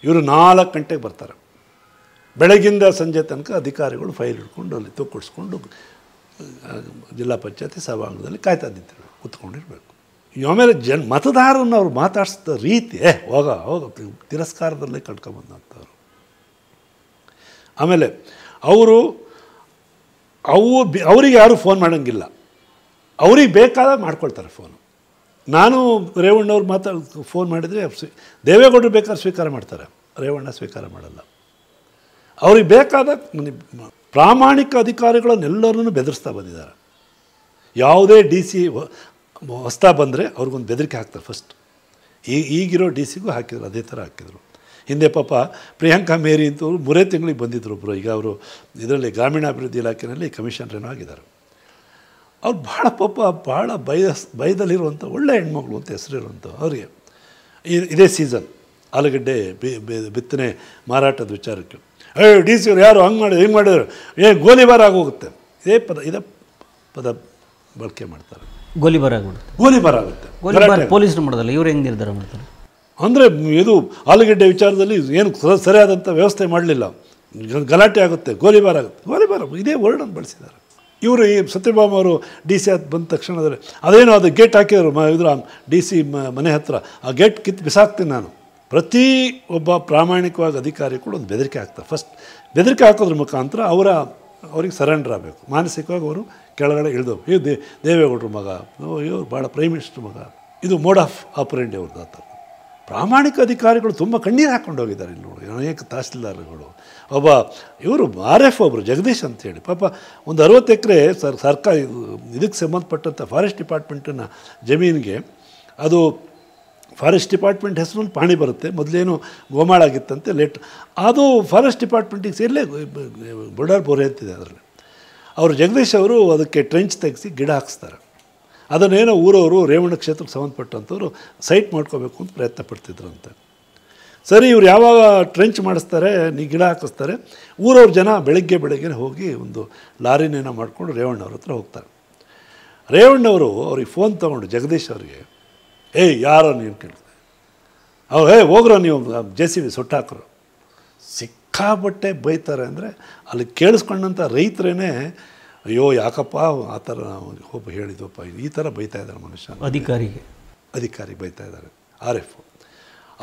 ಇವರು ನಾಲ್ಕು ಗಂಟೆಗೆ ಬರ್ತಾರೆ ಬೆಳಗಿಂದ ಸಂಜೆ ತನಕ ಅಧಿಕಾರಿಗಳು ಫೈಲ್ ಹಿಡ್ಕೊಂಡು ಅಲ್ಲಿ ತೂಕೊಡಿಸ್ಕೊಂಡು ಜಿಲ್ಲಾ ಪಂಚಾಯತಿ ಸಭಾಂಗಣದಲ್ಲಿ ಕಾಯ್ತಾ ನಿಂತಿರ್ಬೇಕು ಕೂತ್ಕೊಂಡಿರಬೇಕು ಆಮೇಲೆ ಜನ್ ಮತದಾರರನ್ನು ಅವ್ರು ಮಾತಾಡಿಸಿದ ರೀತಿ ಹೋಗ ಹೋಗ ತಿರಸ್ಕಾರದಲ್ಲೇ ಕಟ್ಕೊಂಬಂದಂಥವ್ರು ಆಮೇಲೆ ಅವರು ಅವು ಬಿ ಅವ್ರಿಗೆ ಯಾರೂ ಫೋನ್ ಮಾಡೋಂಗಿಲ್ಲ ಅವ್ರಿಗೆ ಬೇಕಾದ ಮಾಡ್ಕೊಳ್ತಾರೆ ಫೋನ್ ನಾನು ರೇವಣ್ಣವ್ರು ಮಾತಾ ಫೋನ್ ಮಾಡಿದರೆ ದೇವೇಗೌಡರು ಬೇಕಾದ್ರೆ ಸ್ವೀಕಾರ ಮಾಡ್ತಾರೆ ರೇವಣ್ಣ ಸ್ವೀಕಾರ ಮಾಡಲ್ಲ ಅವ್ರಿಗೆ ಬೇಕಾದ ಪ್ರಾಮಾಣಿಕ ಅಧಿಕಾರಿಗಳನ್ನೆಲ್ಲರನ್ನು ಬೆದರಿಸ್ತಾ ಬಂದಿದ್ದಾರೆ ಯಾವುದೇ ಡಿ ಸಿ ಹೊಸ್ತಾ ಬಂದರೆ ಅವ್ರಿಗೊಂದು ಬೆದರಿಕೆ ಹಾಕ್ತಾರೆ ಫಸ್ಟ್ ಈ ಈಗಿರೋ ಡಿ ಸಿಗೂ ಹಾಕಿದ್ರು ಅದೇ ಥರ ಹಾಕಿದರು ಹಿಂದೆ ಪಾಪ ಪ್ರಿಯಾಂಕಾ ಮೇರಿ ಅಂತವ್ರು ಮೂರೇ ತಿಂಗಳಿಗೆ ಬಂದಿದ್ದರು ಒಬ್ಬರು ಈಗ ಅವರು ಇದರಲ್ಲಿ ಗ್ರಾಮೀಣಾಭಿವೃದ್ಧಿ ಇಲಾಖೆಯಲ್ಲಿ ಕಮಿಷನರ್ ಏನೋ ಆಗಿದ್ದಾರೆ ಅವ್ರು ಭಾಳ ಪಾಪ ಭಾಳ ಭಯ ಭಯದಲ್ಲಿರುವಂಥ ಒಳ್ಳೆ ಹೆಣ್ಮಕ್ಳು ಅಂತ ಹೆಸರಿರುವಂಥ ಅವರಿಗೆ ಇದೇ ಸೀಸನ್ ಆಲೂಗಡ್ಡೆ ಬಿತ್ತನೆ ಮಾರಾಟದ ವಿಚಾರಕ್ಕೆ ಏ ಡಿ ಸಿ ಅವ್ರು ಯಾರು ಹಂಗೆ ಮಾಡಿದ್ರು ಹಿಂಗೆ ಮಾಡಿದ್ರು ಏ ಗೋಲಿಬಾರ ಆಗೋಗುತ್ತೆ ಇದೇ ಪದ ಇದೇ ಪದ ಬಳಕೆ ಮಾಡ್ತಾರೆ ಗೋಲಿಬಾರ ಆಗಿಬಿಡುತ್ತೆ ಗೋಲಿಬಾರ ಆಗುತ್ತೆ ಗೋಲಿಬಾರ ಪೊಲೀಸರು ಮಾಡೋದಲ್ಲ ಇವ್ರು ಹೆಂಗೆ ನಿರ್ಧಾರ ಮಾಡ್ತಾರೆ ಅಂದರೆ ಇದು ಆಲೂಗಡ್ಡೆ ವಿಚಾರದಲ್ಲಿ ಏನು ಸರಿಯಾದಂಥ ವ್ಯವಸ್ಥೆ ಮಾಡಲಿಲ್ಲ ಗಲಾಟೆ ಆಗುತ್ತೆ ಗೋಲಿಬಾರ ಆಗುತ್ತೆ ಗೋಲಿಬಾರ ಇದೇ ವರ್ಡನ್ನು ಬಳಸಿದ್ದಾರೆ ಇವರು ಈ ಸತ್ಯಭಾಮ ಅವರು ಡಿ ಸಿ ಹತ್ತು ಬಂದ ತಕ್ಷಣದಲ್ಲಿ ಅದೇನೋ ಅದು ಗೇಟ್ ಹಾಕಿದರು ಮ ಇದ್ರ ಡಿ ಸಿ ಮನೆ ಹತ್ತಿರ ಆ ಗೇಟ್ ಕಿತ್ತು ಬಿಸಾಕ್ತೀನಿ ನಾನು ಪ್ರತಿ ಒಬ್ಬ ಪ್ರಾಮಾಣಿಕವಾಗಿ ಅಧಿಕಾರಿ ಕೂಡ ಒಂದು ಬೆದರಿಕೆ ಹಾಕ್ತಾರೆ ಫಸ್ಟ್ ಬೆದರಿಕೆ ಹಾಕೋದ್ರ ಮುಖಾಂತರ ಅವರ ಅವ್ರಿಗೆ ಸರೆಂಡರ್ ಆಗಬೇಕು ಮಾನಸಿಕವಾಗಿ ಅವರು ಕೆಳಗಡೆ ಇಳಿದವು ಇವ್ರು ದೇ ದೇವೇಗೌಡರ ಮಗ ಇವರು ಭಾಳ ಪ್ರೈಮ್ ಮಿನಿಸ್ಟರ್ ಮಗ ಇದು ಮೋಡ್ ಆಫ್ ಆಪರೇಂಡಿ ಅವ್ರದ್ದು ಪ್ರಾಮಾಣಿಕ ಅಧಿಕಾರಿಗಳು ತುಂಬ ಕಣ್ಣೀರು ಹಾಕ್ಕೊಂಡು ಹೋಗಿದ್ದಾರೆ ಇಲ್ಲಿ ನೋಡಿ ಅನೇಕ ತಹಸೀಲ್ದಾರ್ಗಳು ಒಬ್ಬ ಇವರು ಆರ್ ಎಫ್ ಒಬ್ಬರು ಜಗದೀಶ್ ಹೇಳಿ ಪಾಪ ಒಂದು ಅರವತ್ತು ಎಕರೆ ಸರ್ ಸರ್ಕಾರ ಇದಕ್ಕೆ ಸಂಬಂಧಪಟ್ಟಂಥ ಫಾರೆಸ್ಟ್ ಡಿಪಾರ್ಟ್ಮೆಂಟಿನ ಜಮೀನಿಗೆ ಅದು ಫಾರೆಸ್ಟ್ ಡಿಪಾರ್ಟ್ಮೆಂಟ್ ಹೆಸರಲ್ಲಿ ಪಾಣಿ ಬರುತ್ತೆ ಮೊದಲೇನು ಗೋಮಾಳಾಗಿತ್ತಂತೆ ಲೇಟ್ ಅದು ಫಾರೆಸ್ಟ್ ಡಿಪಾರ್ಟ್ಮೆಂಟಿಗೆ ಸೇರಲೇ ಬುಡಾರ್ ಬೋರೆ ಅಂತಿದೆ ಅದರಲ್ಲಿ ಅವರು ಜಗದೀಶ್ ಅವರು ಅದಕ್ಕೆ ಟ್ರೆಂಚ್ ತೆಗೆಸಿ ಗಿಡ ಹಾಕಿಸ್ತಾರೆ ಅದನ್ನೇನೋ ಊರವರು ರೇವಣ ಕ್ಷೇತ್ರಕ್ಕೆ ಸಂಬಂಧಪಟ್ಟಂಥವ್ರು ಸೈಟ್ ಮಾಡ್ಕೋಬೇಕು ಅಂತ ಪ್ರಯತ್ನ ಪಡ್ತಿದ್ರು ಅಂತ ಸರಿ ಇವ್ರು ಯಾವಾಗ ಟ್ರೆಂಚ್ ಮಾಡಿಸ್ತಾರೆ ನೀ ಗಿಡ ಹಾಕಿಸ್ತಾರೆ ಊರವ್ರ ಜನ ಬೆಳಗ್ಗೆ ಬೆಳಗ್ಗೆ ಹೋಗಿ ಒಂದು ಲಾರಿನೇನೋ ಮಾಡಿಕೊಂಡು ರೇವಣ್ಣವ್ರ ಹತ್ರ ಹೋಗ್ತಾರೆ ರೇವಣ್ಣವರು ಅವ್ರಿಗೆ ಫೋನ್ ತೊಗೊಂಡು ಜಗದೀಶ್ ಅವ್ರಿಗೆ ಏಯ್ ಯಾರೋ ನೀನು ಕೇಳಿದೆ ಅವ್ರು ಏಯ್ ಹೋಗ್ರೋ ನೀವು ಜೆ ಸಿ ಬಿ ಹಾಕ್ರು ಸಿಕ್ಕಾಬಟ್ಟೆ ಬೈತಾರೆ ಅಂದರೆ ಅಲ್ಲಿ ಕೇಳಿಸ್ಕೊಂಡಂಥ ರೈತರೇ ಅಯ್ಯೋ ಯಾಕಪ್ಪ ಆ ಥರ ಹೋಗಿ ಹೇಳಿದ್ವಪ್ಪ ಈ ಥರ ಬೈತಾ ಇದ್ದಾರೆ ಮನುಷ್ಯ ಅಧಿಕಾರಿಗೆ ಅಧಿಕಾರಿ ಬೈತಾ ಇದ್ದಾರೆ ಆರ್ ಎಫ್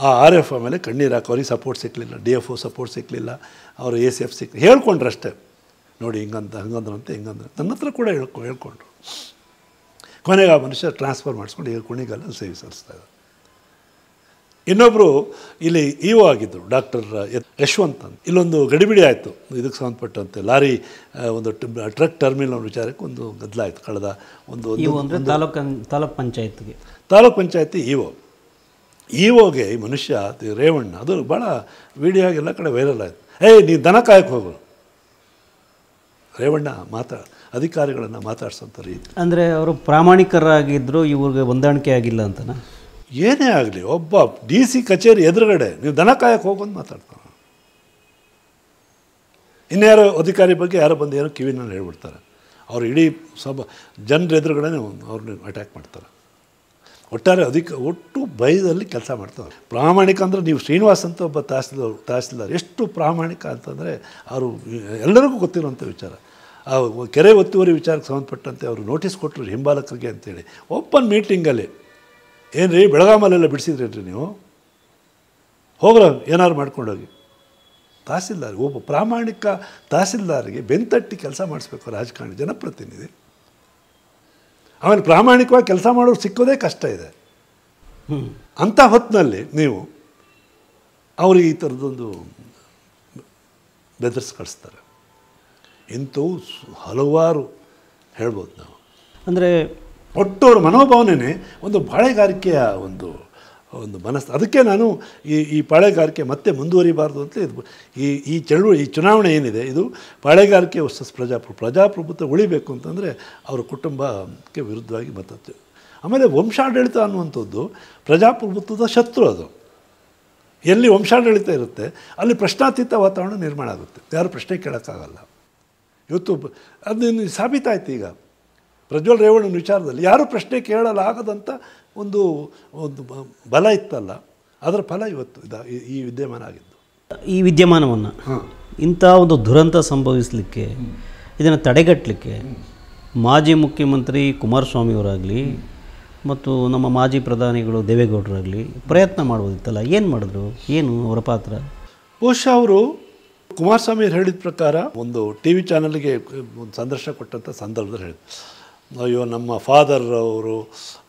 ಆ ಆರ್ ಎಫ್ ಮೇಲೆ ಕಣ್ಣೀರು ಅವ್ರಿಗೆ ಸಪೋರ್ಟ್ ಸಿಕ್ಕಲಿಲ್ಲ ಡಿ ಎಫ್ ಒ ಸಪೋರ್ಟ್ ಸಿಕ್ಕಲಿಲ್ಲ ಅವರು ಎ ಸಿ ಎಫ್ ಸಿಕ್ ಹೇಳ್ಕೊಂಡ್ರು ಅಷ್ಟೇ ನೋಡಿ ಹಿಂಗಂತ ಹಂಗಂದ್ರು ಅಂತ ಹಿಂಗಂದ್ರೆ ನನ್ನ ಹತ್ರ ಕೂಡ ಹೇಳ್ಕೊ ಹೇಳ್ಕೊಂಡ್ರು ಕೊನೆಗೆ ಆ ಮನುಷ್ಯ ಟ್ರಾನ್ಸ್ಫರ್ ಮಾಡಿಸ್ಕೊಂಡು ಈಗ ಕುಣಿಗಲ್ಲಲ್ಲಿ ಸೇವೆ ಸಲ್ಲಿಸ್ತಾ ಇದ್ದಾರೆ ಇನ್ನೊಬ್ಬರು ಇಲ್ಲಿ ಇಒ ಆಗಿದ್ದರು ಡಾಕ್ಟರ್ ಯಶವಂತ್ ಅಂತ ಇಲ್ಲೊಂದು ಗಡಿಬಿಡಿ ಆಯಿತು ಇದಕ್ಕೆ ಸಂಬಂಧಪಟ್ಟಂತೆ ಲಾರಿ ಒಂದು ಟ್ರಕ್ ಟರ್ಮಿನಲ್ ವಿಚಾರಕ್ಕೆ ಒಂದು ಗದ್ದಲಾಯಿತು ಕಳೆದ ಒಂದು ತಾಲೂಕು ತಾಲೂಕ್ ಪಂಚಾಯತ್ಗೆ ತಾಲೂಕ್ ಪಂಚಾಯತಿ ಇಒ ಹೋಗಿ ಈ ಮನುಷ್ಯ ರೇವಣ್ಣ ಅದು ಭಾಳ ವಿಡಿಯೋ ಎಲ್ಲ ಕಡೆ ವೈರಲ್ ಆಯಿತು ಏಯ್ ನೀ ದನ ಕಾಯಕ್ಕೆ ಹೋಗು ರೇವಣ್ಣ ಮಾತಾ ಅಧಿಕಾರಿಗಳನ್ನು ಮಾತಾಡ್ಸೋಂಥ ರೀತಿ ಅಂದರೆ ಅವರು ಪ್ರಾಮಾಣಿಕರಾಗಿದ್ದರು ಇವ್ರಿಗೆ ಹೊಂದಾಣಿಕೆ ಆಗಿಲ್ಲ ಅಂತನ ಏನೇ ಆಗಲಿ ಒಬ್ಬ ಡಿ ಸಿ ಕಚೇರಿ ಎದುರುಗಡೆ ನೀವು ದನ ಕಾಯಕ್ಕೆ ಹೋಗ್ಬಂದು ಮಾತಾಡ್ತಾರೆ ಇನ್ಯಾರೋ ಅಧಿಕಾರಿ ಬಗ್ಗೆ ಯಾರೋ ಬಂದು ಏನೋ ಕಿವಿನಲ್ಲಿ ಹೇಳ್ಬಿಡ್ತಾರೆ ಅವ್ರು ಇಡೀ ಸಭ ಜನರ ಎದುರುಗಡೆ ಅವ್ರನ್ನ ಅಟ್ಯಾಕ್ ಮಾಡ್ತಾರೆ ಒಟ್ಟಾರೆ ಅಧಿಕ ಒಟ್ಟು ಭಯದಲ್ಲಿ ಕೆಲಸ ಮಾಡ್ತಾರೆ ಪ್ರಾಮಾಣಿಕ ಅಂದರೆ ನೀವು ಶ್ರೀನಿವಾಸ್ ಅಂತ ಒಬ್ಬ ತಹಸೀಲ್ದಾರ್ ತಹಸೀಲ್ದಾರ್ ಎಷ್ಟು ಪ್ರಾಮಾಣಿಕ ಅಂತಂದರೆ ಅವರು ಎಲ್ಲರಿಗೂ ಗೊತ್ತಿರುವಂಥ ವಿಚಾರ ಆ ಕೆರೆ ಒತ್ತುವರಿ ವಿಚಾರಕ್ಕೆ ಸಂಬಂಧಪಟ್ಟಂತೆ ಅವರು ನೋಟಿಸ್ ಕೊಟ್ಟರು ಹಿಂಬಾಲಕರಿಗೆ ಅಂತೇಳಿ ಓಪನ್ ಮೀಟಿಂಗಲ್ಲಿ ಏನು ರೀ ಬೆಳಗಾಮಲ್ಲೆಲ್ಲ ಬಿಡಿಸಿದ್ರೇನ್ರಿ ನೀವು ಹೋಗ್ರ ಏನಾದ್ರು ಮಾಡ್ಕೊಂಡೋಗಿ ತಹಸೀಲ್ದಾರ್ ಒಬ್ಬ ಪ್ರಾಮಾಣಿಕ ತಹಸೀಲ್ದಾರಿಗೆ ಬೆಂತಟ್ಟಿ ಕೆಲಸ ಮಾಡಿಸ್ಬೇಕು ರಾಜಕಾರಣಿ ಜನಪ್ರತಿನಿಧಿ ಅವನು ಪ್ರಾಮಾಣಿಕವಾಗಿ ಕೆಲಸ ಮಾಡೋರು ಸಿಕ್ಕೋದೇ ಕಷ್ಟ ಇದೆ ಅಂಥ ಹೊತ್ತಿನಲ್ಲಿ ನೀವು ಅವ್ರಿಗೆ ಈ ಥರದೊಂದು ಬೆದರ್ಸ್ ಕಳಿಸ್ತಾರೆ ಇಂಥವು ಹಲವಾರು ಹೇಳ್ಬೋದು ನಾವು ಅಂದರೆ ಒಟ್ಟು ಅವ್ರ ಮನೋಭಾವನೆ ಒಂದು ಬಾಳೆಗಾರಿಕೆಯ ಒಂದು ಒಂದು ಮನಸ್ಸು ಅದಕ್ಕೆ ನಾನು ಈ ಈ ಪಾಳೆಗಾರಿಕೆ ಮತ್ತೆ ಮುಂದುವರಿಬಾರ್ದು ಅಂತ ಇದು ಈ ಈ ಚಳುವಳಿ ಈ ಚುನಾವಣೆ ಏನಿದೆ ಇದು ಪಾಳೆಗಾರಿಕೆ ಹೊಸ ಪ್ರಜಾಪ್ರಭುತ್ವ ಪ್ರಜಾಪ್ರಭುತ್ವ ಉಳಿಬೇಕು ಅಂತಂದರೆ ಅವರ ಕುಟುಂಬಕ್ಕೆ ವಿರುದ್ಧವಾಗಿ ಬರ್ತದೆ ಆಮೇಲೆ ವಂಶಾಡಳಿತ ಅನ್ನುವಂಥದ್ದು ಪ್ರಜಾಪ್ರಭುತ್ವದ ಶತ್ರು ಅದು ಎಲ್ಲಿ ವಂಶಾಡಳಿತ ಇರುತ್ತೆ ಅಲ್ಲಿ ಪ್ರಶ್ನಾತೀತ ವಾತಾವರಣ ನಿರ್ಮಾಣ ಆಗುತ್ತೆ ಯಾರು ಪ್ರಶ್ನೆ ಕೇಳೋಕ್ಕಾಗಲ್ಲ ಇವತ್ತು ಅದು ಸಾಬೀತಾಯ್ತು ಈಗ ಪ್ರಜ್ವಲ್ ರೇವಣ್ಣನ ವಿಚಾರದಲ್ಲಿ ಯಾರೂ ಪ್ರಶ್ನೆ ಕೇಳಲಾಗದಂಥ ಒಂದು ಒಂದು ಬಲ ಇತ್ತಲ್ಲ ಅದರ ಫಲ ಇವತ್ತು ಈ ವಿದ್ಯಮಾನ ಆಗಿದ್ದು ಈ ವಿದ್ಯಮಾನವನ್ನು ಇಂಥ ಒಂದು ದುರಂತ ಸಂಭವಿಸಲಿಕ್ಕೆ ಇದನ್ನು ತಡೆಗಟ್ಟಲಿಕ್ಕೆ ಮಾಜಿ ಮುಖ್ಯಮಂತ್ರಿ ಕುಮಾರಸ್ವಾಮಿಯವರಾಗಲಿ ಮತ್ತು ನಮ್ಮ ಮಾಜಿ ಪ್ರಧಾನಿಗಳು ದೇವೇಗೌಡರಾಗಲಿ ಪ್ರಯತ್ನ ಮಾಡ್ಬೋದಿತ್ತಲ್ಲ ಏನು ಮಾಡಿದ್ರು ಏನು ಅವರ ಪಾತ್ರ ಬಹುಶಃ ಅವರು ಕುಮಾರಸ್ವಾಮಿ ಅವರು ಹೇಳಿದ ಪ್ರಕಾರ ಒಂದು ಟಿ ವಿ ಚಾನಲ್ಗೆ ಒಂದು ಸಂದರ್ಶನ ಕೊಟ್ಟಂಥ ಸಂದರ್ಭದಲ್ಲಿ ಹೇಳಿದ್ರು ಅಯ್ಯೋ ನಮ್ಮ ಫಾದರ್ ಅವರು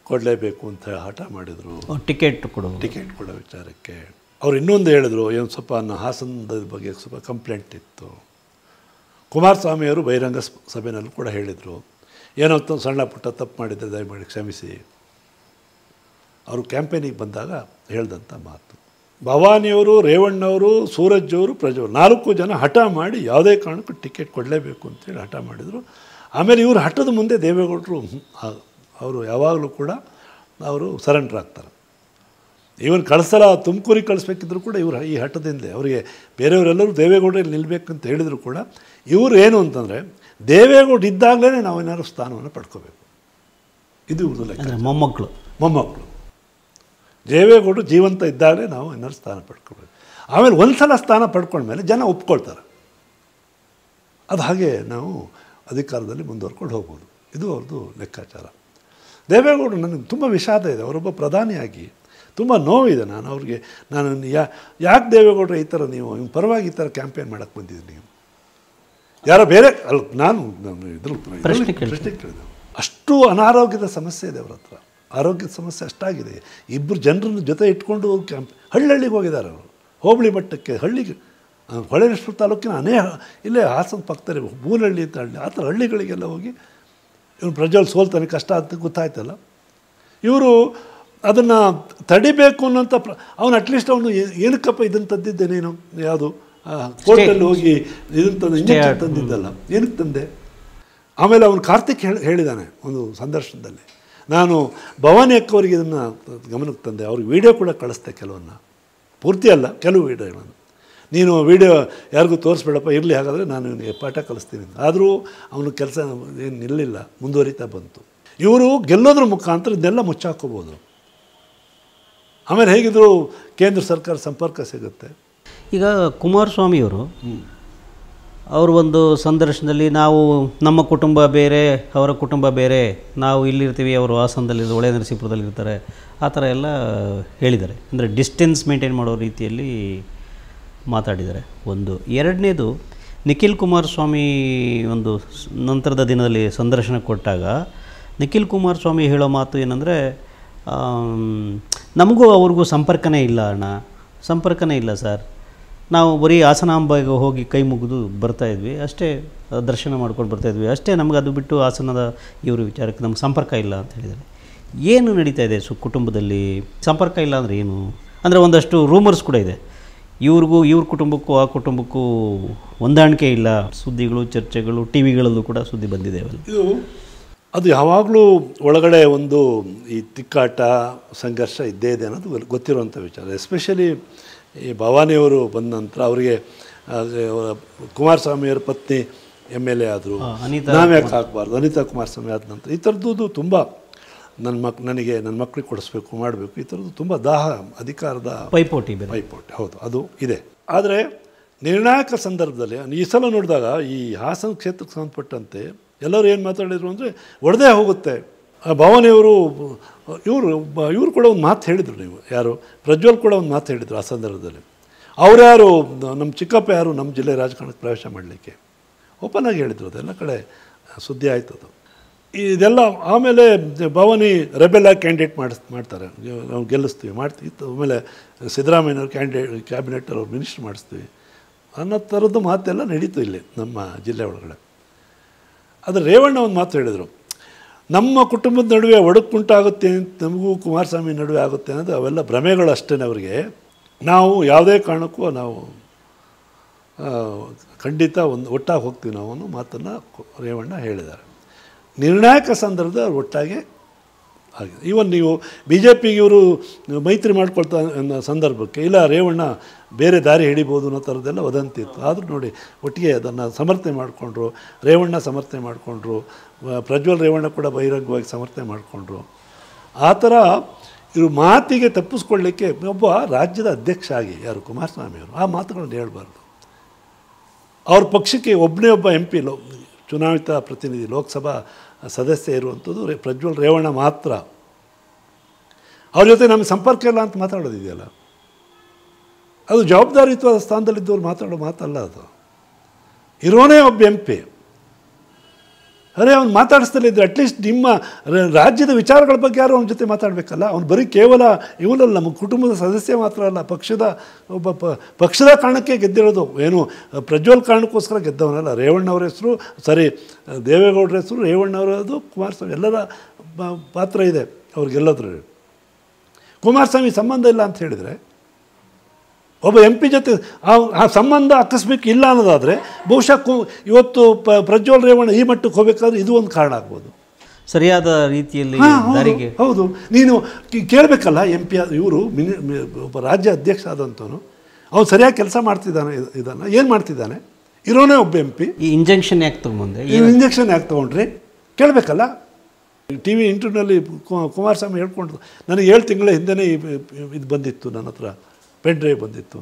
ಕೊಡಲೇಬೇಕು ಅಂತ ಹಠ ಮಾಡಿದರು ಟಿಕೆಟ್ ಕೊಡು ಟಿಕೆಟ್ ಕೊಡೋ ವಿಚಾರಕ್ಕೆ ಅವ್ರು ಇನ್ನೊಂದು ಹೇಳಿದ್ರು ಏನು ಸ್ವಲ್ಪ ನನ್ನ ಹಾಸನದ ಬಗ್ಗೆ ಸ್ವಲ್ಪ ಕಂಪ್ಲೇಂಟ್ ಇತ್ತು ಕುಮಾರಸ್ವಾಮಿಯವರು ಬಹಿರಂಗ ಸಭೆಯಲ್ಲೂ ಕೂಡ ಹೇಳಿದರು ಏನೋ ಸಣ್ಣ ಪುಟ್ಟ ತಪ್ಪು ಮಾಡಿದರೆ ದಯಮಾಡಿ ಕ್ಷಮಿಸಿ ಅವರು ಕ್ಯಾಂಪೇನಿಗೆ ಬಂದಾಗ ಹೇಳ್ದಂಥ ಮಾತು ಭವಾನಿಯವರು ರೇವಣ್ಣವರು ಸೂರಜ್ ಅವರು ಪ್ರಜ್ವರು ನಾಲ್ಕು ಜನ ಹಠ ಮಾಡಿ ಯಾವುದೇ ಕಾರಣಕ್ಕೂ ಟಿಕೆಟ್ ಕೊಡಲೇಬೇಕು ಅಂತೇಳಿ ಹಠ ಮಾಡಿದರು ಆಮೇಲೆ ಇವರು ಹಠದ ಮುಂದೆ ದೇವೇಗೌಡರು ಅವರು ಯಾವಾಗಲೂ ಕೂಡ ಅವರು ಸರೆಂಡರ್ ಆಗ್ತಾರೆ ಇವನ್ ಕಳಿಸಲ್ಲ ತುಮಕೂರಿಗೆ ಕಳಿಸ್ಬೇಕಿದ್ರು ಕೂಡ ಇವರು ಈ ಹಠದಿಂದಲೇ ಅವರಿಗೆ ಬೇರೆಯವರೆಲ್ಲರೂ ದೇವೇಗೌಡರಲ್ಲಿ ನಿಲ್ಲಬೇಕು ಅಂತ ಹೇಳಿದ್ರು ಕೂಡ ಇವರು ಏನು ಅಂತಂದರೆ ದೇವೇಗೌಡ ಇದ್ದಾಗಲೇ ನಾವೇನಾದ್ರು ಸ್ಥಾನವನ್ನು ಪಡ್ಕೋಬೇಕು ಇದು ಇವ್ರದ್ದು ಮೊಮ್ಮಕ್ಕಳು ಮೊಮ್ಮಕ್ಕಳು ದೇವೇಗೌಡರು ಜೀವಂತ ಇದ್ದಾಗಲೇ ನಾವು ಏನಾದ್ರು ಸ್ಥಾನ ಪಡ್ಕೋಬೇಕು ಆಮೇಲೆ ಒಂದು ಸಲ ಸ್ಥಾನ ಪಡ್ಕೊಂಡ್ಮೇಲೆ ಜನ ಒಪ್ಕೊಳ್ತಾರೆ ಅದು ಹಾಗೆ ನಾವು ಅಧಿಕಾರದಲ್ಲಿ ಮುಂದುವರ್ಕೊಂಡು ಹೋಗ್ಬೋದು ಇದು ಅವ್ರದ್ದು ಲೆಕ್ಕಾಚಾರ ದೇವೇಗೌಡರು ನನಗೆ ತುಂಬ ವಿಷಾದ ಇದೆ ಅವರೊಬ್ಬ ಪ್ರಧಾನಿಯಾಗಿ ತುಂಬ ನೋವಿದೆ ನಾನು ಅವ್ರಿಗೆ ನಾನು ಯಾ ಯಾಕೆ ದೇವೇಗೌಡರು ಈ ಥರ ನೀವು ನಿಮ್ಮ ಪರವಾಗಿ ಈ ಥರ ಕ್ಯಾಂಪೇನ್ ಮಾಡೋಕ್ಕೆ ಬಂದಿದ್ದೀನಿ ನೀವು ಯಾರೋ ಬೇರೆ ಅಲ್ಲಿ ನಾನು ಇದ್ರು ಪ್ರಶ್ನೆ ಕೇಳಿದೆ ಅಷ್ಟು ಅನಾರೋಗ್ಯದ ಸಮಸ್ಯೆ ಇದೆ ಅವ್ರ ಹತ್ರ ಆರೋಗ್ಯದ ಸಮಸ್ಯೆ ಅಷ್ಟಾಗಿದೆ ಇಬ್ಬರು ಜನರನ್ನು ಜೊತೆ ಇಟ್ಕೊಂಡು ಕ್ಯಾಂಪ್ ಹಳ್ಳಿಗೆ ಹೋಗಿದ್ದಾರೆ ಅವರು ಹೋಬಳಿ ಮಟ್ಟಕ್ಕೆ ಹಳ್ಳಿಗೆ ಹೊಳೆನಶ್ವರ ತಾಲೂಕಿನ ಅನೇಕ ಇಲ್ಲೇ ಹಾಸನ ಪಕ್ಕದಲ್ಲಿ ಮೂಲಹಳ್ಳಿ ಅಂತ ಹಳ್ಳಿ ಆ ಥರ ಹಳ್ಳಿಗಳಿಗೆಲ್ಲ ಹೋಗಿ ಇವನು ಪ್ರಜ್ವಲ್ ಸೋಲ್ತಾನೆ ಕಷ್ಟ ಅಂತ ಗೊತ್ತಾಯ್ತಲ್ಲ ಇವರು ಅದನ್ನು ತಡಿಬೇಕು ಅನ್ನೋಂಥ ಪ್ರ ಅವನು ಅಟ್ಲೀಸ್ಟ್ ಅವನು ಏನಕ್ಕಪ್ಪ ಇದನ್ನು ನೀನು ಯಾವುದು ಕೋರ್ಟಲ್ಲಿ ಹೋಗಿ ಇದನ್ನು ತಂದು ಇಂಜೆಕ್ಷನ್ ತಂದಿದ್ದಲ್ಲ ಏನಕ್ಕೆ ತಂದೆ ಆಮೇಲೆ ಅವನು ಕಾರ್ತಿಕ್ ಹೇಳಿ ಹೇಳಿದ್ದಾನೆ ಒಂದು ಸಂದರ್ಶನದಲ್ಲಿ ನಾನು ಭವಾನಿ ಅಕ್ಕವರಿಗೆ ಇದನ್ನು ಗಮನಕ್ಕೆ ತಂದೆ ಅವ್ರಿಗೆ ವೀಡಿಯೋ ಕೂಡ ಕಳಿಸ್ತೆ ಕೆಲವನ್ನ ಪೂರ್ತಿ ಅಲ್ಲ ಕೆಲವು ವೀಡಿಯೋಗಳನ್ನು ನೀನು ವೀಡಿಯೋ ಯಾರಿಗೂ ತೋರಿಸ್ಬೇಡಪ್ಪ ಇರಲಿ ಹಾಗಾದರೆ ನಾನು ಪಾಠ ಕಲಿಸ್ತೀನಿ ಆದರೂ ಅವನ ಕೆಲಸ ಏನು ನಿಲ್ಲಲಿಲ್ಲ ಮುಂದುವರಿತಾ ಬಂತು ಇವರು ಗೆಲ್ಲೋದ್ರ ಮುಖಾಂತರ ಇದನ್ನೆಲ್ಲ ಮುಚ್ಚಾಕೋಬೋದು ಆಮೇಲೆ ಹೇಗಿದ್ರು ಕೇಂದ್ರ ಸರ್ಕಾರ ಸಂಪರ್ಕ ಸಿಗುತ್ತೆ ಈಗ ಕುಮಾರಸ್ವಾಮಿಯವರು ಅವರು ಒಂದು ಸಂದರ್ಶನದಲ್ಲಿ ನಾವು ನಮ್ಮ ಕುಟುಂಬ ಬೇರೆ ಅವರ ಕುಟುಂಬ ಬೇರೆ ನಾವು ಇಲ್ಲಿರ್ತೀವಿ ಅವರು ಹಾಸನದಲ್ಲಿ ಒಳೆ ನರಸೀಪುರದಲ್ಲಿರ್ತಾರೆ ಆ ಥರ ಎಲ್ಲ ಹೇಳಿದ್ದಾರೆ ಅಂದರೆ ಡಿಸ್ಟೆನ್ಸ್ ಮೇಂಟೈನ್ ಮಾಡೋ ರೀತಿಯಲ್ಲಿ ಮಾತಾಡಿದ್ದಾರೆ ಒಂದು ಎರಡನೇದು ನಿಖಿಲ್ ಕುಮಾರಸ್ವಾಮಿ ಒಂದು ನಂತರದ ದಿನದಲ್ಲಿ ಸಂದರ್ಶನ ಕೊಟ್ಟಾಗ ನಿಖಿಲ್ ಕುಮಾರಸ್ವಾಮಿ ಹೇಳೋ ಮಾತು ಏನಂದರೆ ನಮಗೂ ಅವ್ರಿಗೂ ಸಂಪರ್ಕನೇ ಇಲ್ಲ ಅಣ್ಣ ಸಂಪರ್ಕನೇ ಇಲ್ಲ ಸರ್ ನಾವು ಬರೀ ಹಾಸನಾಂಬೆಗೆ ಹೋಗಿ ಕೈ ಮುಗಿದು ಬರ್ತಾಯಿದ್ವಿ ಅಷ್ಟೇ ದರ್ಶನ ಮಾಡ್ಕೊಂಡು ಬರ್ತಾಯಿದ್ವಿ ಅಷ್ಟೇ ನಮಗೆ ಅದು ಬಿಟ್ಟು ಹಾಸನದ ಇವರು ವಿಚಾರಕ್ಕೆ ನಮ್ಗೆ ಸಂಪರ್ಕ ಇಲ್ಲ ಅಂತ ಹೇಳಿದ್ದಾರೆ ಏನು ನಡೀತಾ ಇದೆ ಸು ಕುಟುಂಬದಲ್ಲಿ ಸಂಪರ್ಕ ಇಲ್ಲ ಅಂದರೆ ಏನು ಅಂದರೆ ಒಂದಷ್ಟು ರೂಮರ್ಸ್ ಕೂಡ ಇದೆ ಇವ್ರಿಗೂ ಇವ್ರ ಕುಟುಂಬಕ್ಕೂ ಆ ಕುಟುಂಬಕ್ಕೂ ಹೊಂದಾಣಿಕೆ ಇಲ್ಲ ಸುದ್ದಿಗಳು ಚರ್ಚೆಗಳು ಟಿ ವಿಗಳಲ್ಲೂ ಕೂಡ ಸುದ್ದಿ ಬಂದಿದೆ ಇದು ಅದು ಯಾವಾಗಲೂ ಒಳಗಡೆ ಒಂದು ಈ ತಿಕ್ಕಾಟ ಸಂಘರ್ಷ ಇದ್ದೇ ಇದೆ ಅನ್ನೋದು ಗೊತ್ತಿರುವಂಥ ವಿಚಾರ ಎಸ್ಪೆಷಲಿ ಈ ಭವಾನಿಯವರು ಬಂದ ನಂತರ ಅವರಿಗೆ ಕುಮಾರಸ್ವಾಮಿಯವರ ಪತ್ನಿ ಎಮ್ ಎಲ್ ಎ ಆದರು ನಾವ್ಯಾಕೆ ಹಾಕಬಾರ್ದು ಅನಿತಾ ಕುಮಾರಸ್ವಾಮಿ ಆದ ನಂತರ ಈ ಥರದ್ದು ತುಂಬ ನನ್ನ ಮಕ್ ನನಗೆ ನನ್ನ ಮಕ್ಕಳಿಗೆ ಕೊಡಿಸ್ಬೇಕು ಮಾಡಬೇಕು ಈ ಥರದ್ದು ತುಂಬ ದಾಹ ಅಧಿಕಾರದ ಪೈಪೋಟಿ ಪೈಪೋಟಿ ಹೌದು ಅದು ಇದೆ ಆದರೆ ನಿರ್ಣಾಯಕ ಸಂದರ್ಭದಲ್ಲಿ ಈ ಸಲ ನೋಡಿದಾಗ ಈ ಹಾಸನ ಕ್ಷೇತ್ರಕ್ಕೆ ಸಂಬಂಧಪಟ್ಟಂತೆ ಎಲ್ಲರೂ ಏನು ಮಾತಾಡಿದರು ಅಂದರೆ ಒಡೆದೇ ಹೋಗುತ್ತೆ ಭವಾನಿಯವರು ಇವರು ಇವರು ಕೂಡ ಒಂದು ಮಾತು ಹೇಳಿದರು ನೀವು ಯಾರು ಪ್ರಜ್ವಲ್ ಕೂಡ ಒಂದು ಮಾತು ಹೇಳಿದರು ಆ ಸಂದರ್ಭದಲ್ಲಿ ಅವರ್ಯಾರು ನಮ್ಮ ಚಿಕ್ಕಪ್ಪ ಯಾರು ನಮ್ಮ ಜಿಲ್ಲೆ ರಾಜಕಾರಣಕ್ಕೆ ಪ್ರವೇಶ ಮಾಡಲಿಕ್ಕೆ ಓಪನ್ ಆಗಿ ಹೇಳಿದರು ಅದೆಲ್ಲ ಕಡೆ ಸುದ್ದಿ ಅದು ಇದೆಲ್ಲ ಆಮೇಲೆ ಭವಾನಿ ಆಗಿ ಕ್ಯಾಂಡಿಡೇಟ್ ಮಾಡಿಸ್ ಮಾಡ್ತಾರೆ ನಾವು ಗೆಲ್ಲಿಸ್ತೀವಿ ಮಾಡ್ತೀವಿ ಆಮೇಲೆ ಸಿದ್ದರಾಮಯ್ಯವ್ರ ಕ್ಯಾಂಡಿಡೇಟ್ ಕ್ಯಾಬಿನೆಟ್ ಅವ್ರು ಮಿನಿಸ್ಟ್ರ್ ಮಾಡಿಸ್ತೀವಿ ಅನ್ನೋ ಥರದ್ದು ಮಾತೆಲ್ಲ ನಡೀತು ಇಲ್ಲಿ ನಮ್ಮ ಜಿಲ್ಲೆ ಒಳಗಡೆ ಆದರೆ ರೇವಣ್ಣ ಒಂದು ಮಾತು ಹೇಳಿದರು ನಮ್ಮ ಕುಟುಂಬದ ನಡುವೆ ಒಡಕುಂಟಾಗುತ್ತೆ ಅಂತ ನಮಗೂ ಕುಮಾರಸ್ವಾಮಿ ನಡುವೆ ಆಗುತ್ತೆ ಅನ್ನೋದು ಅವೆಲ್ಲ ಭ್ರಮೆಗಳು ಅಷ್ಟೇ ಅವರಿಗೆ ನಾವು ಯಾವುದೇ ಕಾರಣಕ್ಕೂ ನಾವು ಖಂಡಿತ ಒಂದು ಒಟ್ಟಾಗಿ ಹೋಗ್ತೀವಿ ನಾವು ಅನ್ನೋ ಮಾತನ್ನು ರೇವಣ್ಣ ಹೇಳಿದ್ದಾರೆ ನಿರ್ಣಾಯಕ ಸಂದರ್ಭದ ಒಟ್ಟಾಗಿ ಆಗಿದೆ ಈವನ್ ನೀವು ಬಿ ಜೆ ಪಿಗೆ ಇವರು ಮೈತ್ರಿ ಮಾಡ್ಕೊಳ್ತಾ ಅನ್ನೋ ಸಂದರ್ಭಕ್ಕೆ ಇಲ್ಲ ರೇವಣ್ಣ ಬೇರೆ ದಾರಿ ಹಿಡಿಬೋದು ಅನ್ನೋ ಥರದ್ದೆಲ್ಲ ವದಂತಿ ಇತ್ತು ಆದರೂ ನೋಡಿ ಒಟ್ಟಿಗೆ ಅದನ್ನು ಸಮರ್ಥನೆ ಮಾಡಿಕೊಂಡ್ರು ರೇವಣ್ಣ ಸಮರ್ಥನೆ ಮಾಡಿಕೊಂಡ್ರು ಪ್ರಜ್ವಲ್ ರೇವಣ್ಣ ಕೂಡ ಬಹಿರಂಗವಾಗಿ ಸಮರ್ಥನೆ ಮಾಡಿಕೊಂಡ್ರು ಆ ಥರ ಇವರು ಮಾತಿಗೆ ತಪ್ಪಿಸ್ಕೊಳ್ಳಿಕ್ಕೆ ಒಬ್ಬ ರಾಜ್ಯದ ಅಧ್ಯಕ್ಷ ಆಗಿ ಯಾರು ಕುಮಾರಸ್ವಾಮಿಯವರು ಆ ಮಾತುಗಳನ್ನು ಹೇಳಬಾರ್ದು ಅವ್ರ ಪಕ್ಷಕ್ಕೆ ಒಬ್ಬನೇ ಒಬ್ಬ ಎಂ ಪಿ ಲೋ ಚುನಾಯಿತ ಪ್ರತಿನಿಧಿ ಲೋಕಸಭಾ ಸದಸ್ಯ ಇರುವಂಥದ್ದು ರೇ ಪ್ರಜ್ವಲ್ ರೇವಣ್ಣ ಮಾತ್ರ ಅವ್ರ ಜೊತೆ ನಮ್ಮ ಸಂಪರ್ಕ ಇಲ್ಲ ಅಂತ ಮಾತಾಡೋದಿದೆಯಲ್ಲ ಅದು ಜವಾಬ್ದಾರಿಯುತವಾದ ಸ್ಥಾನದಲ್ಲಿದ್ದವ್ರು ಮಾತಾಡೋ ಮಾತಲ್ಲ ಅದು ಇರೋನೇ ಒಬ್ಬ ಎಂ ಪಿ ಅರೆ ಅವ್ನು ಮಾತಾಡಿಸ್ತಲೇ ಇದ್ರೆ ಅಟ್ಲೀಸ್ಟ್ ನಿಮ್ಮ ರಾಜ್ಯದ ವಿಚಾರಗಳ ಬಗ್ಗೆ ಯಾರು ಅವ್ನ ಜೊತೆ ಮಾತಾಡಬೇಕಲ್ಲ ಅವ್ನು ಬರೀ ಕೇವಲ ಇವನಲ್ಲ ನಮ್ಮ ಕುಟುಂಬದ ಸದಸ್ಯ ಮಾತ್ರ ಅಲ್ಲ ಪಕ್ಷದ ಒಬ್ಬ ಪ ಪಕ್ಷದ ಕಾರಣಕ್ಕೆ ಗೆದ್ದಿರೋದು ಏನು ಪ್ರಜ್ವಲ್ ಕಾರಣಕ್ಕೋಸ್ಕರ ಗೆದ್ದವನಲ್ಲ ರೇವಣ್ಣವ್ರ ಹೆಸರು ಸರಿ ದೇವೇಗೌಡರ ಹೆಸರು ರೇವಣ್ಣವರದು ಕುಮಾರಸ್ವಾಮಿ ಎಲ್ಲರ ಪಾತ್ರ ಇದೆ ಅವ್ರಿಗೆಲ್ಲದ್ರಲ್ಲಿ ಕುಮಾರಸ್ವಾಮಿ ಸಂಬಂಧ ಇಲ್ಲ ಅಂತ ಹೇಳಿದರೆ ಒಬ್ಬ ಎಂ ಪಿ ಜೊತೆ ಆ ಸಂಬಂಧ ಆಕಸ್ಮಿಕ ಇಲ್ಲ ಅನ್ನೋದಾದರೆ ಬಹುಶಃ ಇವತ್ತು ಪ ಪ್ರಜ್ವಲ್ ರೇವಣ್ಣ ಈ ಮಟ್ಟಕ್ಕೆ ಹೋಗಬೇಕಾದ್ರೆ ಇದು ಒಂದು ಕಾರಣ ಆಗ್ಬೋದು ಸರಿಯಾದ ರೀತಿಯಲ್ಲಿ ಹೌದು ನೀನು ಕೇಳಬೇಕಲ್ಲ ಎಂ ಪಿ ಇವರು ಮಿನಿ ಒಬ್ಬ ರಾಜ್ಯ ಅಧ್ಯಕ್ಷ ಆದಂಥವನು ಅವ್ನು ಸರಿಯಾಗಿ ಕೆಲಸ ಮಾಡ್ತಿದ್ದಾನೆ ಇದನ್ನು ಏನು ಮಾಡ್ತಿದ್ದಾನೆ ಇರೋನೇ ಒಬ್ಬ ಎಂ ಪಿ ಈ ಇಂಜೆಕ್ಷನ್ ಯಾಕೆ ತೊಗೊಂಡೆ ಈ ಇಂಜೆಕ್ಷನ್ ಯಾಕೆ ತೊಗೊಂಡ್ರಿ ಕೇಳಬೇಕಲ್ಲ ಟಿ ವಿ ಇಂಟರ್ನಲ್ಲಿ ಕುಮಾರಸ್ವಾಮಿ ಹೇಳ್ಕೊಂಡ್ರು ನನಗೆ ಏಳು ತಿಂಗಳ ಹಿಂದೆನೇ ಇದು ಬಂದಿತ್ತು ನನ್ನ ಹತ್ರ ಪೆನ್ ಬಂದಿತ್ತು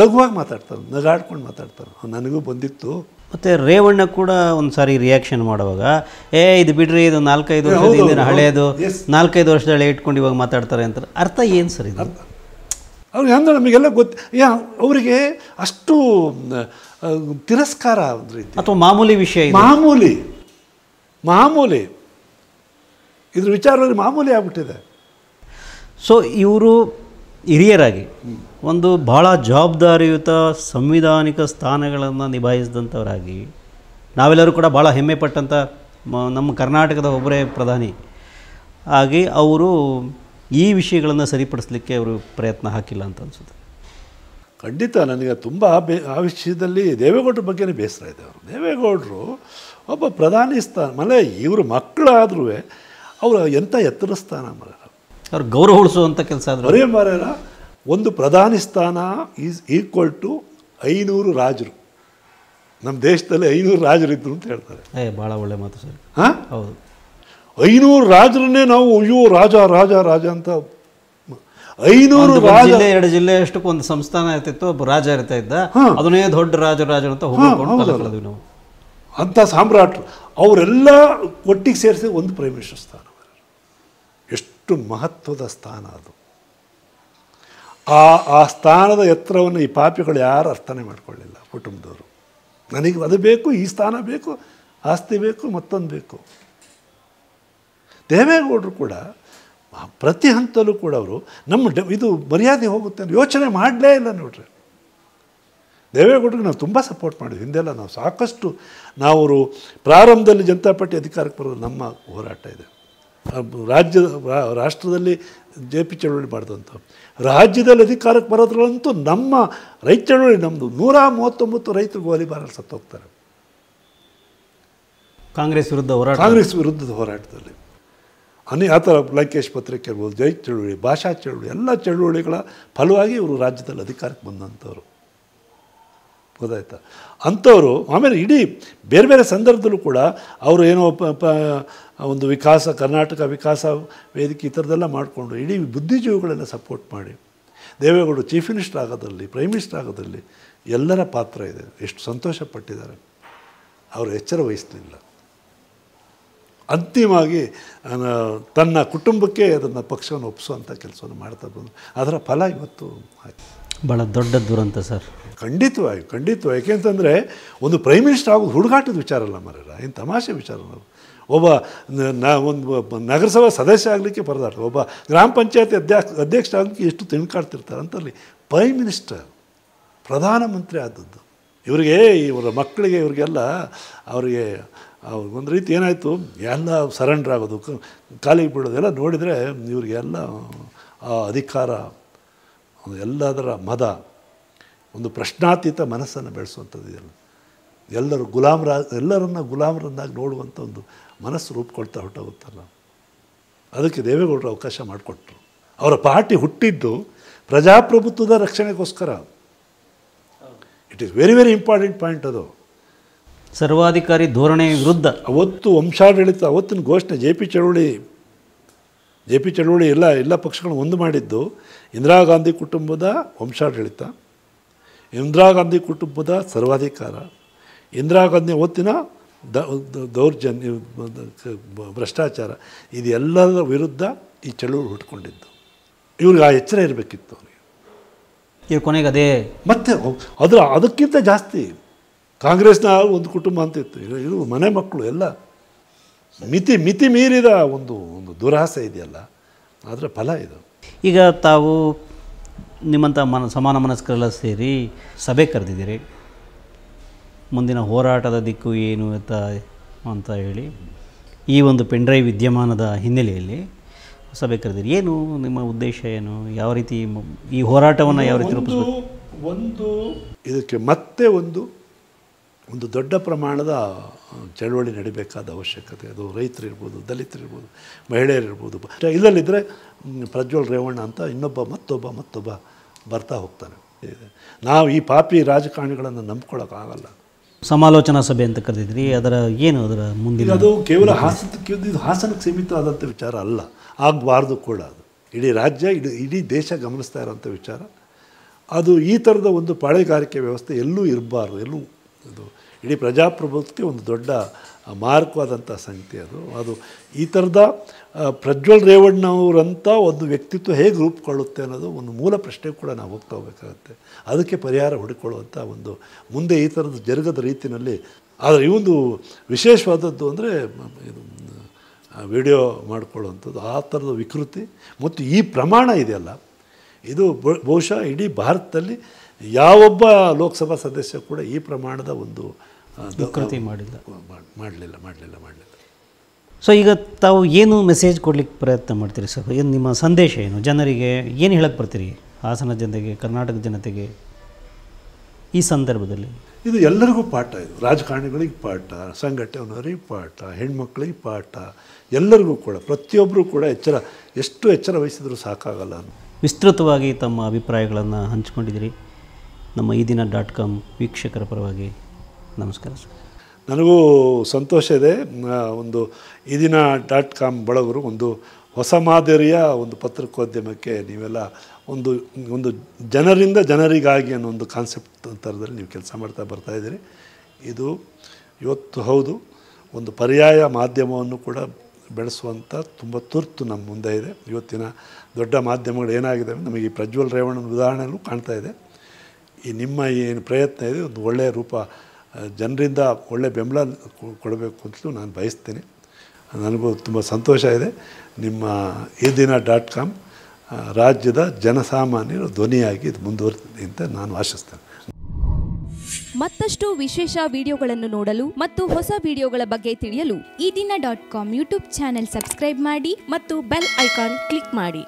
ಲಘುವಾಗಿ ಮಾತಾಡ್ತಾರೆ ನಗಾಡ್ಕೊಂಡು ಮಾತಾಡ್ತಾರೆ ನನಗೂ ಬಂದಿತ್ತು ಮತ್ತು ರೇವಣ್ಣ ಕೂಡ ಒಂದು ಸಾರಿ ರಿಯಾಕ್ಷನ್ ಮಾಡುವಾಗ ಏ ಇದು ಬಿಡ್ರಿ ಇದು ನಾಲ್ಕೈದು ವರ್ಷದ ಹಳೆಯದು ನಾಲ್ಕೈದು ಹಳೆ ಇಟ್ಕೊಂಡು ಇವಾಗ ಮಾತಾಡ್ತಾರೆ ಅಂತಾರೆ ಅರ್ಥ ಏನು ಸರ್ ಇದು ಅವ್ರಿಗೆ ಅಂದ್ರೆ ನಮಗೆಲ್ಲ ಗೊತ್ತು ಯಾ ಅವರಿಗೆ ಅಷ್ಟು ತಿರಸ್ಕಾರ ಅಥವಾ ಮಾಮೂಲಿ ವಿಷಯ ಮಾಮೂಲಿ ಮಾಮೂಲಿ ಇದ್ರ ವಿಚಾರದಲ್ಲಿ ಮಾಮೂಲಿ ಆಗ್ಬಿಟ್ಟಿದೆ ಸೊ ಇವರು ಹಿರಿಯರಾಗಿ ಒಂದು ಭಾಳ ಜವಾಬ್ದಾರಿಯುತ ಸಂವಿಧಾನಿಕ ಸ್ಥಾನಗಳನ್ನು ನಿಭಾಯಿಸಿದಂಥವರಾಗಿ ನಾವೆಲ್ಲರೂ ಕೂಡ ಭಾಳ ಹೆಮ್ಮೆ ಪಟ್ಟಂಥ ನಮ್ಮ ಕರ್ನಾಟಕದ ಒಬ್ಬರೇ ಪ್ರಧಾನಿ ಆಗಿ ಅವರು ಈ ವಿಷಯಗಳನ್ನು ಸರಿಪಡಿಸಲಿಕ್ಕೆ ಅವರು ಪ್ರಯತ್ನ ಹಾಕಿಲ್ಲ ಅಂತ ಅನಿಸುತ್ತೆ ಖಂಡಿತ ನನಗೆ ತುಂಬ ಬೇ ಆ ವಿಷಯದಲ್ಲಿ ದೇವೇಗೌಡರ ಬಗ್ಗೆನೇ ಬೇಸರ ಇದೆ ಅವರು ದೇವೇಗೌಡರು ಒಬ್ಬ ಪ್ರಧಾನಿ ಸ್ಥಾನ ಮನೆ ಇವರು ಮಕ್ಕಳಾದ್ರೂ ಅವರು ಎಂಥ ಎತ್ತರ ಸ್ಥಾನ ಮರ ಅವ್ರು ಗೌರವ ಉಳಿಸುವಂಥ ಕೆಲಸ ಆದ್ರು ಅವರೇ ಮಾರೇನ ಒಂದು ಪ್ರಧಾನಿ ಸ್ಥಾನ ಈಸ್ ಈಕ್ವಲ್ ಟು ಐನೂರು ರಾಜರು ನಮ್ಮ ದೇಶದಲ್ಲಿ ಐನೂರು ರಾಜರು ಇದ್ರು ಅಂತ ಹೇಳ್ತಾರೆ ಏ ಭಾಳ ಒಳ್ಳೆ ಮಾತು ಸರ್ ಹಾಂ ಹೌದು ಐನೂರು ರಾಜರನ್ನೇ ನಾವು ಅಯ್ಯೋ ರಾಜ ರಾಜ ರಾಜ ಅಂತ ಐನೂರು ಜಿಲ್ಲೆ ಎರಡು ಜಿಲ್ಲೆ ಅಷ್ಟಕ್ಕೆ ಒಂದು ಸಂಸ್ಥಾನ ಇರ್ತಿತ್ತು ಒಬ್ಬ ರಾಜ ಇರ್ತಾ ಇದ್ದ ಅದನ್ನೇ ದೊಡ್ಡ ರಾಜ ರಾಜ ಅಂತ ಹೋಗಿ ನಾವು ಅಂಥ ಸಾಮ್ರಾಟ್ರು ಅವರೆಲ್ಲ ಒಟ್ಟಿಗೆ ಸೇರಿಸಿ ಒಂದು ಪ್ರೈಮ್ ಮಿನಿಸ್ಟರ್ ಸ್ಥಾನ ಮಹತ್ವದ ಸ್ಥಾನ ಅದು ಆ ಆ ಸ್ಥಾನದ ಎತ್ತರವನ್ನು ಈ ಪಾಪಿಗಳು ಯಾರು ಅರ್ಥನೆ ಮಾಡಿಕೊಳ್ಳಿಲ್ಲ ಕುಟುಂಬದವರು ನನಗೆ ಅದು ಬೇಕು ಈ ಸ್ಥಾನ ಬೇಕು ಆಸ್ತಿ ಬೇಕು ಮತ್ತೊಂದು ಬೇಕು ದೇವೇಗೌಡರು ಕೂಡ ಪ್ರತಿ ಹಂತಲ್ಲೂ ಕೂಡ ಅವರು ನಮ್ಮ ಇದು ಮರ್ಯಾದೆ ಹೋಗುತ್ತೆ ಯೋಚನೆ ಮಾಡಲೇ ಇಲ್ಲ ನೋಡ್ರಿ ದೇವೇಗೌಡರಿಗೆ ನಾವು ತುಂಬ ಸಪೋರ್ಟ್ ಮಾಡಿದ್ವಿ ಹಿಂದೆಲ್ಲ ನಾವು ಸಾಕಷ್ಟು ನಾವು ಪ್ರಾರಂಭದಲ್ಲಿ ಜನತಾ ಪಾರ್ಟಿ ಅಧಿಕಾರಕ್ಕೆ ಬರೋದು ನಮ್ಮ ಹೋರಾಟ ಇದೆ ರಾಜ್ಯ ರಾಷ್ಟ್ರದಲ್ಲಿ ಜೆ ಪಿ ಚಳುವಳಿ ಮಾಡಿದಂಥ ರಾಜ್ಯದಲ್ಲಿ ಅಧಿಕಾರಕ್ಕೆ ಬರೋದ್ರಲ್ಲಂತೂ ನಮ್ಮ ರೈತ ಚಳುವಳಿ ನಮ್ಮದು ನೂರ ಮೂವತ್ತೊಂಬತ್ತು ರೈತರು ಗೋಲಿಬಾರಲ್ಲಿ ಸತ್ತೋಗ್ತಾರೆ ಕಾಂಗ್ರೆಸ್ ವಿರುದ್ಧ ಹೋರಾಟ ಕಾಂಗ್ರೆಸ್ ವಿರುದ್ಧದ ಹೋರಾಟದಲ್ಲಿ ಅನೇ ಆ ಥರ ಲಂಕೇಶ್ ಪತ್ರಿಕೆ ಇರ್ಬೋದು ಜೈ ಚಳುವಳಿ ಭಾಷಾ ಚಳುವಳಿ ಎಲ್ಲ ಚಳುವಳಿಗಳ ಫಲವಾಗಿ ಇವರು ರಾಜ್ಯದಲ್ಲಿ ಅಧಿಕಾರಕ್ಕೆ ಬಂದಂಥವ್ರು ಗೊತ್ತಾಯ್ತಾ ಅಂಥವರು ಆಮೇಲೆ ಇಡೀ ಬೇರೆ ಬೇರೆ ಸಂದರ್ಭದಲ್ಲೂ ಕೂಡ ಅವರು ಏನೋ ಒಂದು ವಿಕಾಸ ಕರ್ನಾಟಕ ವಿಕಾಸ ವೇದಿಕೆ ಈ ಥರದ್ದೆಲ್ಲ ಮಾಡಿಕೊಂಡು ಇಡೀ ಬುದ್ಧಿಜೀವಿಗಳೆಲ್ಲ ಸಪೋರ್ಟ್ ಮಾಡಿ ದೇವೇಗೌಡರು ಚೀಫ್ ಮಿನಿಸ್ಟರ್ ಆಗೋದಲ್ಲಿ ಪ್ರೈಮ್ ಮಿನಿಸ್ಟರ್ ಆಗೋದಲ್ಲಿ ಎಲ್ಲರ ಪಾತ್ರ ಇದೆ ಎಷ್ಟು ಸಂತೋಷ ಪಟ್ಟಿದ್ದಾರೆ ಅವರು ಎಚ್ಚರ ವಹಿಸಲಿಲ್ಲ ಅಂತಿಮವಾಗಿ ತನ್ನ ಕುಟುಂಬಕ್ಕೆ ಅದನ್ನು ಪಕ್ಷವನ್ನು ಒಪ್ಪಿಸುವಂಥ ಕೆಲಸವನ್ನು ಮಾಡ್ತಾ ಬಂದರು ಅದರ ಫಲ ಇವತ್ತು ಆಯಿತು ಭಾಳ ದೊಡ್ಡ ದುರಂತ ಸರ್ ಖಂಡಿತವಾಗಿ ಖಂಡಿತವಾಗಿ ಏಕೆಂತಂದರೆ ಒಂದು ಪ್ರೈಮ್ ಮಿನಿಸ್ಟರ್ ಆಗೋದು ಹುಡುಗಾಟದ ವಿಚಾರ ಅಲ್ಲ ಮರಲ್ಲ ಏನು ತಮಾಷೆ ವಿಚಾರ ನಾವು ಒಬ್ಬ ನ ಒಂದು ನಗರಸಭಾ ಸದಸ್ಯ ಆಗಲಿಕ್ಕೆ ಪರದಾಟ ಒಬ್ಬ ಗ್ರಾಮ ಪಂಚಾಯತ್ ಅಧ್ಯಕ್ಷ ಅಧ್ಯಕ್ಷ ಆಗಲಿಕ್ಕೆ ಎಷ್ಟು ತಿಳ್ಕಾಡ್ತಿರ್ತಾರೆ ಅಂತಲ್ಲಿ ಪ್ರೈಮ್ ಮಿನಿಸ್ಟರ್ ಪ್ರಧಾನಮಂತ್ರಿ ಆದದ್ದು ಇವರಿಗೆ ಇವರ ಮಕ್ಕಳಿಗೆ ಇವರಿಗೆಲ್ಲ ಅವರಿಗೆ ಒಂದು ರೀತಿ ಏನಾಯಿತು ಎಲ್ಲ ಸರೆಂಡರ್ ಆಗೋದು ಕಾಲಿಗೆ ಎಲ್ಲ ನೋಡಿದರೆ ಇವರಿಗೆಲ್ಲ ಆ ಅಧಿಕಾರ ಎಲ್ಲದರ ಮದ ಒಂದು ಪ್ರಶ್ನಾತೀತ ಮನಸ್ಸನ್ನು ಬೆಳೆಸುವಂಥದ್ದು ಇದೆಲ್ಲ ಎಲ್ಲರೂ ಗುಲಾಮರ ಎಲ್ಲರನ್ನ ಗುಲಾಮರನ್ನಾಗಿ ನೋಡುವಂಥ ಒಂದು ಮನಸ್ಸು ರೂಪುಕೊಳ್ತಾ ಹೊಟ್ಟೋಗುತ್ತಲ್ಲ ಅದಕ್ಕೆ ದೇವೇಗೌಡರು ಅವಕಾಶ ಮಾಡಿಕೊಟ್ರು ಅವರ ಪಾರ್ಟಿ ಹುಟ್ಟಿದ್ದು ಪ್ರಜಾಪ್ರಭುತ್ವದ ರಕ್ಷಣೆಗೋಸ್ಕರ it is very very important point ಅದು ಸರ್ವಾಧಿಕಾರಿ ಧೋರಣೆ ವಿರುದ್ಧ ಅವತ್ತು ವಂಶಾಡಳಿತ ಅವತ್ತಿನ ಘೋಷಣೆ ಜೆ ಪಿ ಚಳುವಳಿ ಜೆ ಪಿ ಚಳುವಳಿ ಎಲ್ಲ ಎಲ್ಲ ಪಕ್ಷಗಳು ಒಂದು ಮಾಡಿದ್ದು ಇಂದಿರಾ ಗಾಂಧಿ ಕುಟುಂಬದ ವಂಶಾಡಳಿತ ಇಂದಿರಾ ಗಾಂಧಿ ಕುಟುಂಬದ ಸರ್ವಾಧಿಕಾರ ಇಂದಿರಾ ಗಾಂಧಿ ಅವತ್ತಿನ ದೌರ್ಜನ್ಯ ಭ್ರಷ್ಟಾಚಾರ ಇದೆಲ್ಲದರ ವಿರುದ್ಧ ಈ ಚಳುವಳಿ ಹುಟ್ಕೊಂಡಿದ್ದು ಇವ್ರಿಗೆ ಆ ಎಚ್ಚರ ಇರಬೇಕಿತ್ತು ಅವರಿಗೆ ಇವ್ರು ಕೊನೆಗೆ ಅದೇ ಮತ್ತೆ ಅದರ ಅದಕ್ಕಿಂತ ಜಾಸ್ತಿ ಕಾಂಗ್ರೆಸ್ನ ಒಂದು ಕುಟುಂಬ ಅಂತಿತ್ತು ಇದು ಮನೆ ಮಕ್ಕಳು ಎಲ್ಲ ಮಿತಿ ಮಿತಿ ಮೀರಿದ ಒಂದು ಒಂದು ದುರಾಸೆ ಇದೆಯಲ್ಲ ಅದರ ಫಲ ಇದು ಈಗ ತಾವು ನಿಮ್ಮಂಥ ಮನ ಸಮಾನ ಮನಸ್ಕರೆಲ್ಲ ಸೇರಿ ಸಭೆ ಕರೆದಿದ್ದೀರಿ ಮುಂದಿನ ಹೋರಾಟದ ದಿಕ್ಕು ಏನು ಅಂತ ಅಂತ ಹೇಳಿ ಈ ಒಂದು ಪೆಂಡ್ರೈವ್ ವಿದ್ಯಮಾನದ ಹಿನ್ನೆಲೆಯಲ್ಲಿ ಸಭೆ ಕರೆದಿರಿ ಏನು ನಿಮ್ಮ ಉದ್ದೇಶ ಏನು ಯಾವ ರೀತಿ ಈ ಹೋರಾಟವನ್ನು ಯಾವ ರೀತಿ ರೂಪಿಸಬೇಕು ಒಂದು ಇದಕ್ಕೆ ಮತ್ತೆ ಒಂದು ಒಂದು ದೊಡ್ಡ ಪ್ರಮಾಣದ ಚಳವಳಿ ನಡಿಬೇಕಾದ ಅವಶ್ಯಕತೆ ಅದು ರೈತರಿರ್ಬೋದು ದಲಿತರಿರ್ಬೋದು ಮಹಿಳೆಯರಿರ್ಬೋದು ಇದರಲ್ಲಿದ್ದರೆ ಪ್ರಜ್ವಲ್ ರೇವಣ್ಣ ಅಂತ ಇನ್ನೊಬ್ಬ ಮತ್ತೊಬ್ಬ ಮತ್ತೊಬ್ಬ ಬರ್ತಾ ಹೋಗ್ತಾನೆ ನಾವು ಈ ಪಾಪಿ ರಾಜಕಾರಣಿಗಳನ್ನು ನಂಬ್ಕೊಳ್ಳೋಕ್ಕಾಗಲ್ಲ ಸಮಾಲೋಚನಾ ಸಭೆ ಅಂತ ಕರೆದಿದ್ರಿ ಅದರ ಏನು ಅದರ ಮುಂದಿನ ಅದು ಕೇವಲ ಹಾಸನಕ್ಕೆ ಇದು ಹಾಸನಕ್ಕೆ ಸೀಮಿತವಾದಂಥ ವಿಚಾರ ಅಲ್ಲ ಆಗಬಾರ್ದು ಕೂಡ ಅದು ಇಡೀ ರಾಜ್ಯ ಇಡೀ ಇಡೀ ದೇಶ ಗಮನಿಸ್ತಾ ಇರೋಂಥ ವಿಚಾರ ಅದು ಈ ಥರದ ಒಂದು ಪಾಳೆಗಾರಿಕೆ ವ್ಯವಸ್ಥೆ ಎಲ್ಲೂ ಇರಬಾರ್ದು ಎಲ್ಲೂ ಅದು ಇಡೀ ಪ್ರಜಾಪ್ರಭುತ್ವಕ್ಕೆ ಒಂದು ದೊಡ್ಡ ಮಾರಕವಾದಂಥ ಸಂಗತಿ ಅದು ಅದು ಈ ಥರದ ಪ್ರಜ್ವಲ್ ರೇವಣ್ಣವರಂಥ ಒಂದು ವ್ಯಕ್ತಿತ್ವ ಹೇಗೆ ರೂಪುಕೊಳ್ಳುತ್ತೆ ಅನ್ನೋದು ಒಂದು ಮೂಲ ಪ್ರಶ್ನೆ ಕೂಡ ನಾವು ಹೋಗ್ತಾ ಹೋಗಬೇಕಾಗುತ್ತೆ ಅದಕ್ಕೆ ಪರಿಹಾರ ಹುಡುಕೊಳ್ಳುವಂಥ ಒಂದು ಮುಂದೆ ಈ ಥರದ ಜರುಗದ ರೀತಿಯಲ್ಲಿ ಆದರೆ ಈ ಒಂದು ವಿಶೇಷವಾದದ್ದು ಅಂದರೆ ಇದು ವಿಡಿಯೋ ಮಾಡಿಕೊಳ್ಳುವಂಥದ್ದು ಆ ಥರದ ವಿಕೃತಿ ಮತ್ತು ಈ ಪ್ರಮಾಣ ಇದೆಯಲ್ಲ ಇದು ಬಹುಶಃ ಇಡೀ ಭಾರತದಲ್ಲಿ ಯಾವೊಬ್ಬ ಲೋಕಸಭಾ ಸದಸ್ಯ ಕೂಡ ಈ ಪ್ರಮಾಣದ ಒಂದು ವಿಕೃತಿ ಮಾಡಿಲ್ಲ ಮಾಡಲಿಲ್ಲ ಮಾಡಲಿಲ್ಲ ಮಾಡಲಿಲ್ಲ ಸೊ ಈಗ ತಾವು ಏನು ಮೆಸೇಜ್ ಕೊಡಲಿಕ್ಕೆ ಪ್ರಯತ್ನ ಮಾಡ್ತೀರಿ ಸರ್ ಏನು ನಿಮ್ಮ ಸಂದೇಶ ಏನು ಜನರಿಗೆ ಏನು ಹೇಳಕ್ಕೆ ಬರ್ತೀರಿ ಹಾಸನ ಜನತೆಗೆ ಕರ್ನಾಟಕ ಜನತೆಗೆ ಈ ಸಂದರ್ಭದಲ್ಲಿ ಇದು ಎಲ್ಲರಿಗೂ ಪಾಠ ಇದು ರಾಜಕಾರಣಿಗಳಿಗೆ ಪಾಠ ಸಂಘಟನೆಯವರಿಗೆ ಪಾಠ ಹೆಣ್ಮಕ್ಳಿಗೆ ಪಾಠ ಎಲ್ಲರಿಗೂ ಕೂಡ ಪ್ರತಿಯೊಬ್ಬರೂ ಕೂಡ ಎಚ್ಚರ ಎಷ್ಟು ಎಚ್ಚರ ವಹಿಸಿದರೂ ಸಾಕಾಗಲ್ಲ ವಿಸ್ತೃತವಾಗಿ ತಮ್ಮ ಅಭಿಪ್ರಾಯಗಳನ್ನು ಹಂಚಿಕೊಂಡಿದ್ದೀರಿ ನಮ್ಮ ಈ ದಿನ ಡಾಟ್ ಕಾಮ್ ವೀಕ್ಷಕರ ಪರವಾಗಿ ನಮಸ್ಕಾರ ಸರ್ ನನಗೂ ಸಂತೋಷ ಇದೆ ಒಂದು ಇದಿನ ಡಾಟ್ ಕಾಮ್ ಬಳಗರು ಒಂದು ಹೊಸ ಮಾದರಿಯ ಒಂದು ಪತ್ರಿಕೋದ್ಯಮಕ್ಕೆ ನೀವೆಲ್ಲ ಒಂದು ಒಂದು ಜನರಿಂದ ಜನರಿಗಾಗಿ ಅನ್ನೋ ಒಂದು ಕಾನ್ಸೆಪ್ಟ್ ಥರದಲ್ಲಿ ನೀವು ಕೆಲಸ ಮಾಡ್ತಾ ಬರ್ತಾ ಇದ್ದೀರಿ ಇದು ಇವತ್ತು ಹೌದು ಒಂದು ಪರ್ಯಾಯ ಮಾಧ್ಯಮವನ್ನು ಕೂಡ ಬೆಳೆಸುವಂಥ ತುಂಬ ತುರ್ತು ನಮ್ಮ ಮುಂದೆ ಇದೆ ಇವತ್ತಿನ ದೊಡ್ಡ ಮಾಧ್ಯಮಗಳು ಏನಾಗಿದೆ ನಮಗೆ ಈ ಪ್ರಜ್ವಲ್ ರೇವಣ್ಣನ ಉದಾಹರಣೆಯಲ್ಲೂ ಕಾಣ್ತಾ ಇದೆ ಈ ನಿಮ್ಮ ಏನು ಪ್ರಯತ್ನ ಇದೆ ಒಂದು ಒಳ್ಳೆಯ ರೂಪ ಜನರಿಂದ ಒಳ್ಳೆ ಬೆಂಬಲ ಕೊಡಬೇಕು ಅಂತಲೂ ನಾನು ಬಯಸ್ತೇನೆ ನನಗೂ ತುಂಬ ಸಂತೋಷ ಇದೆ ನಿಮ್ಮ ಈ ದಿನ ಡಾಟ್ ಕಾಮ್ ರಾಜ್ಯದ ಜನಸಾಮಾನ್ಯರು ಧ್ವನಿಯಾಗಿ ಇದು ಮುಂದುವರಿದಿದೆ ಅಂತ ನಾನು ಆಶಿಸ್ತೇನೆ ಮತ್ತಷ್ಟು ವಿಶೇಷ ವಿಡಿಯೋಗಳನ್ನು ನೋಡಲು ಮತ್ತು ಹೊಸ ವಿಡಿಯೋಗಳ ಬಗ್ಗೆ ತಿಳಿಯಲು ಈ ದಿನ dot com YouTube channel subscribe ಮಾಡಿ ಮತ್ತು ಬೆಲ್ ಐಕಾನ್ ಕ್ಲಿಕ್ ಮಾಡಿ